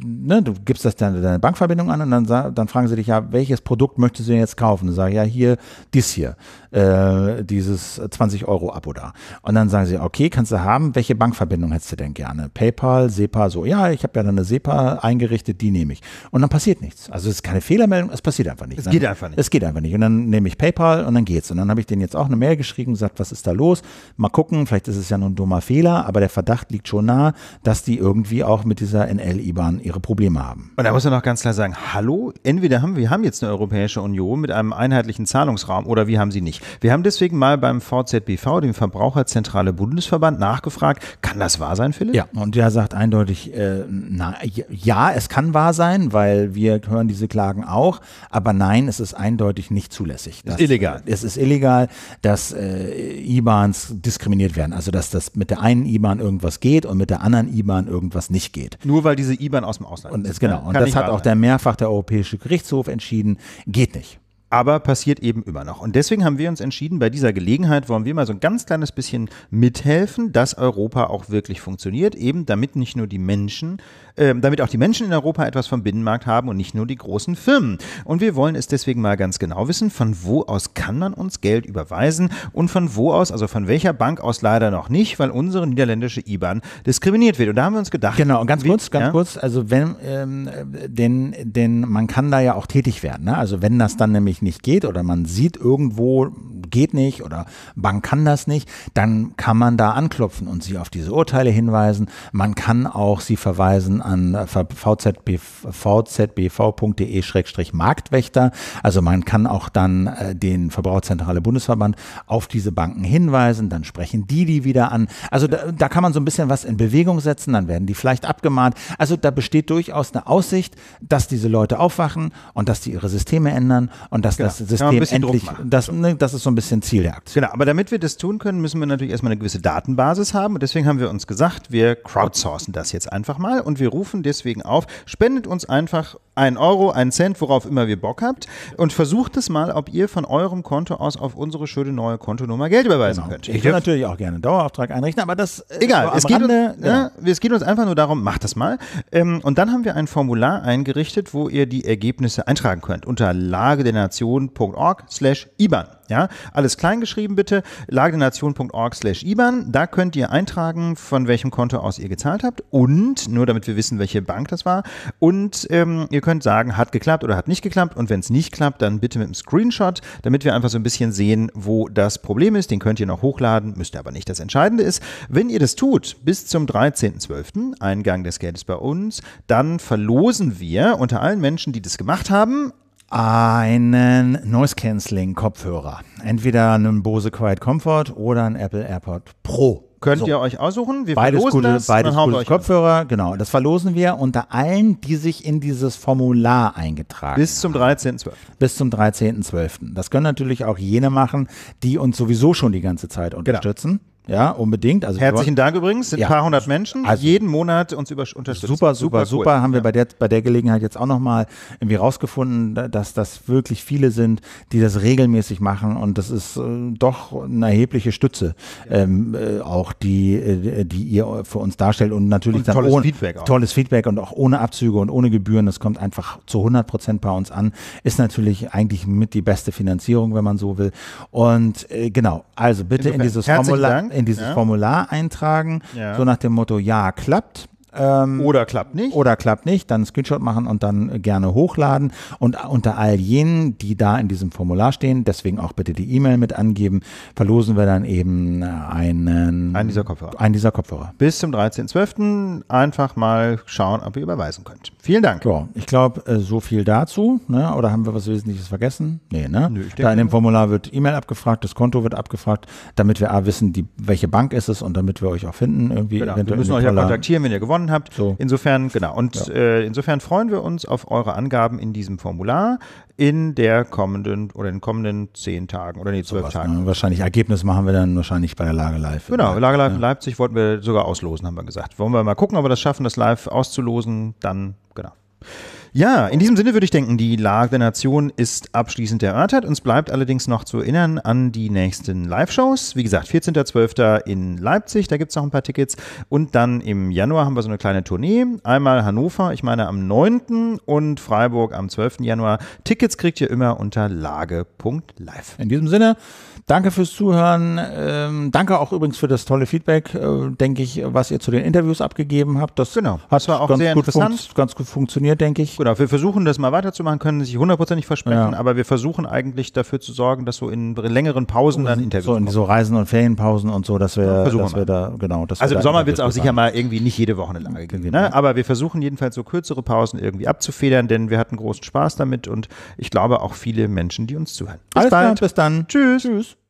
ne, du gibst das deine, deine Bankverbindung an und dann, dann fragen sie dich ja, welches Produkt möchtest du denn jetzt kaufen? Du sagst ja hier dies hier. Äh, dieses 20-Euro-Abo da. Und dann sagen sie, okay, kannst du haben, welche Bankverbindung hättest du denn gerne? PayPal, SEPA, so, ja, ich habe ja dann eine SEPA eingerichtet, die nehme ich. Und dann passiert nichts. Also es ist keine Fehlermeldung, es passiert einfach nicht. Es ne? geht einfach nicht. Es geht einfach nicht. Und dann nehme ich PayPal und dann geht's. Und dann habe ich denen jetzt auch eine Mail geschrieben und gesagt, was ist da los? Mal gucken, vielleicht ist es ja nur ein dummer Fehler, aber der Verdacht liegt schon nah, dass die irgendwie auch mit dieser NL-IBAN ihre Probleme haben. Und da muss man noch ganz klar sagen, hallo, entweder haben wir haben jetzt eine Europäische Union mit einem einheitlichen Zahlungsraum oder wir haben sie nicht. Wir haben deswegen mal beim VZBV, dem Verbraucherzentrale Bundesverband, nachgefragt, kann das wahr sein, Philipp? Ja, und der sagt eindeutig, äh, na, ja, es kann wahr sein, weil wir hören diese Klagen auch, aber nein, es ist eindeutig nicht zulässig. Das, ist illegal. Äh, es ist illegal, dass äh, IBANs diskriminiert werden, also dass das mit der einen IBAN irgendwas geht und mit der anderen IBAN irgendwas nicht geht. Nur weil diese IBAN aus dem Ausland und, ist. Genau, und das hat auch der mehrfach der Europäische Gerichtshof entschieden, geht nicht aber passiert eben immer noch. Und deswegen haben wir uns entschieden, bei dieser Gelegenheit wollen wir mal so ein ganz kleines bisschen mithelfen, dass Europa auch wirklich funktioniert, eben damit nicht nur die Menschen, äh, damit auch die Menschen in Europa etwas vom Binnenmarkt haben und nicht nur die großen Firmen. Und wir wollen es deswegen mal ganz genau wissen, von wo aus kann man uns Geld überweisen und von wo aus, also von welcher Bank aus leider noch nicht, weil unsere niederländische IBAN diskriminiert wird. Und da haben wir uns gedacht. Genau, und ganz wie, kurz, ganz ja? kurz, also wenn, ähm, denn, denn man kann da ja auch tätig werden, ne? also wenn das dann nämlich nicht geht oder man sieht irgendwo, geht nicht oder Bank kann das nicht, dann kann man da anklopfen und sie auf diese Urteile hinweisen. Man kann auch sie verweisen an äh, vzbv.de-marktwächter. Also man kann auch dann äh, den Verbraucherzentrale Bundesverband auf diese Banken hinweisen, dann sprechen die die wieder an. Also da, da kann man so ein bisschen was in Bewegung setzen, dann werden die vielleicht abgemahnt. Also da besteht durchaus eine Aussicht, dass diese Leute aufwachen und dass die ihre Systeme ändern und dass genau. das System ja, endlich, das, ne, das ist so ein bisschen Ziel der Aktion. Genau, aber damit wir das tun können, müssen wir natürlich erstmal eine gewisse Datenbasis haben und deswegen haben wir uns gesagt, wir crowdsourcen das jetzt einfach mal und wir rufen deswegen auf, spendet uns einfach einen Euro, einen Cent, worauf immer ihr Bock habt und versucht es mal, ob ihr von eurem Konto aus auf unsere schöne neue Kontonummer Geld überweisen genau. könnt. Ich, ich würde natürlich auch gerne einen Dauerauftrag einrichten, aber das egal. Es geht, Rande, uns, ja, ne, genau. es geht, uns, einfach nur darum, macht das mal. Ähm, und dann haben wir ein Formular eingerichtet, wo ihr die Ergebnisse eintragen könnt unter Lage der Nation lagenation.org slash IBAN. Ja, alles klein geschrieben bitte, lagenation.org slash IBAN. Da könnt ihr eintragen, von welchem Konto aus ihr gezahlt habt und, nur damit wir wissen, welche Bank das war. Und ähm, ihr könnt sagen, hat geklappt oder hat nicht geklappt. Und wenn es nicht klappt, dann bitte mit einem Screenshot, damit wir einfach so ein bisschen sehen, wo das Problem ist. Den könnt ihr noch hochladen, müsst ihr aber nicht. Das Entscheidende ist, wenn ihr das tut, bis zum 13.12., Eingang des Geldes bei uns, dann verlosen wir unter allen Menschen, die das gemacht haben, einen Noise Cancelling Kopfhörer. Entweder einen Bose Quiet Comfort oder einen Apple AirPod Pro. Könnt so. ihr euch aussuchen? Wir beides verlosen gute, das. Beides gute Kopfhörer, an. genau. Das verlosen wir unter allen, die sich in dieses Formular eingetragen Bis zum 13.12. Bis zum 13.12. Das können natürlich auch jene machen, die uns sowieso schon die ganze Zeit genau. unterstützen. Genau. Ja, unbedingt. Also Herzlichen Dank übrigens, sind ja. ein paar hundert Menschen, also jeden Monat uns über, unterstützen. Super, super, super. Cool. Haben wir ja. bei, der, bei der Gelegenheit jetzt auch nochmal irgendwie rausgefunden, dass das wirklich viele sind, die das regelmäßig machen und das ist äh, doch eine erhebliche Stütze, ja. ähm, äh, auch die, äh, die ihr für uns darstellt und natürlich und dann tolles ohne, Feedback auch. tolles Feedback und auch ohne Abzüge und ohne Gebühren. Das kommt einfach zu 100 Prozent bei uns an. Ist natürlich eigentlich mit die beste Finanzierung, wenn man so will. Und äh, genau, also bitte Insofern, in dieses Formular. Dank in dieses ja. Formular eintragen, ja. so nach dem Motto, ja, klappt. Ähm, oder klappt nicht. Oder klappt nicht, dann Screenshot machen und dann gerne hochladen. Und unter all jenen, die da in diesem Formular stehen, deswegen auch bitte die E-Mail mit angeben, verlosen wir dann eben einen, einen, dieser, Kopfhörer. einen dieser Kopfhörer. Bis zum 13.12. einfach mal schauen, ob ihr überweisen könnt. Vielen Dank. So, ich glaube, äh, so viel dazu. Ne? Oder haben wir was Wesentliches vergessen? Nee, ne? Nö, da in dem Formular wird E-Mail abgefragt, das Konto wird abgefragt, damit wir A, wissen, die, welche Bank ist es und damit wir euch auch finden. Irgendwie genau. Wir müssen euch ja kontaktieren, wenn ihr gewonnen gewonnen habt. So. Insofern, genau. Und ja. äh, insofern freuen wir uns auf eure Angaben in diesem Formular in der kommenden oder in den kommenden zehn Tagen oder nee, zwölf so Tagen. Ne? Wahrscheinlich Ergebnis machen wir dann wahrscheinlich bei der Lage Live. Genau, Lage Live ja. Leipzig wollten wir sogar auslosen, haben wir gesagt. Wollen wir mal gucken, ob wir das schaffen, das live auszulosen, dann genau. Ja, in diesem Sinne würde ich denken, die Lage der Nation ist abschließend erörtert. Uns bleibt allerdings noch zu erinnern an die nächsten Live-Shows. Wie gesagt, 14.12. in Leipzig, da gibt es noch ein paar Tickets. Und dann im Januar haben wir so eine kleine Tournee. Einmal Hannover, ich meine am 9. und Freiburg am 12. Januar. Tickets kriegt ihr immer unter lage.live. In diesem Sinne, danke fürs Zuhören. Ähm, danke auch übrigens für das tolle Feedback, äh, denke ich, was ihr zu den Interviews abgegeben habt. Das genau. hat das war auch sehr gut interessant. Ganz gut funktioniert, denke ich. Gut Genau, wir versuchen das mal weiterzumachen, können sich hundertprozentig versprechen, ja. aber wir versuchen eigentlich dafür zu sorgen, dass so in längeren Pausen dann Interviews So in so Reisen und Ferienpausen und so, dass wir, ja, dass wir da, genau. Dass also im Sommer wird es auch sicher mal irgendwie nicht jede Woche eine Lage geben. Ne? Aber wir versuchen jedenfalls so kürzere Pausen irgendwie abzufedern, denn wir hatten großen Spaß damit und ich glaube auch viele Menschen, die uns zuhören. Bis Alles bald. Klar, bis dann. Tschüss. Tschüss.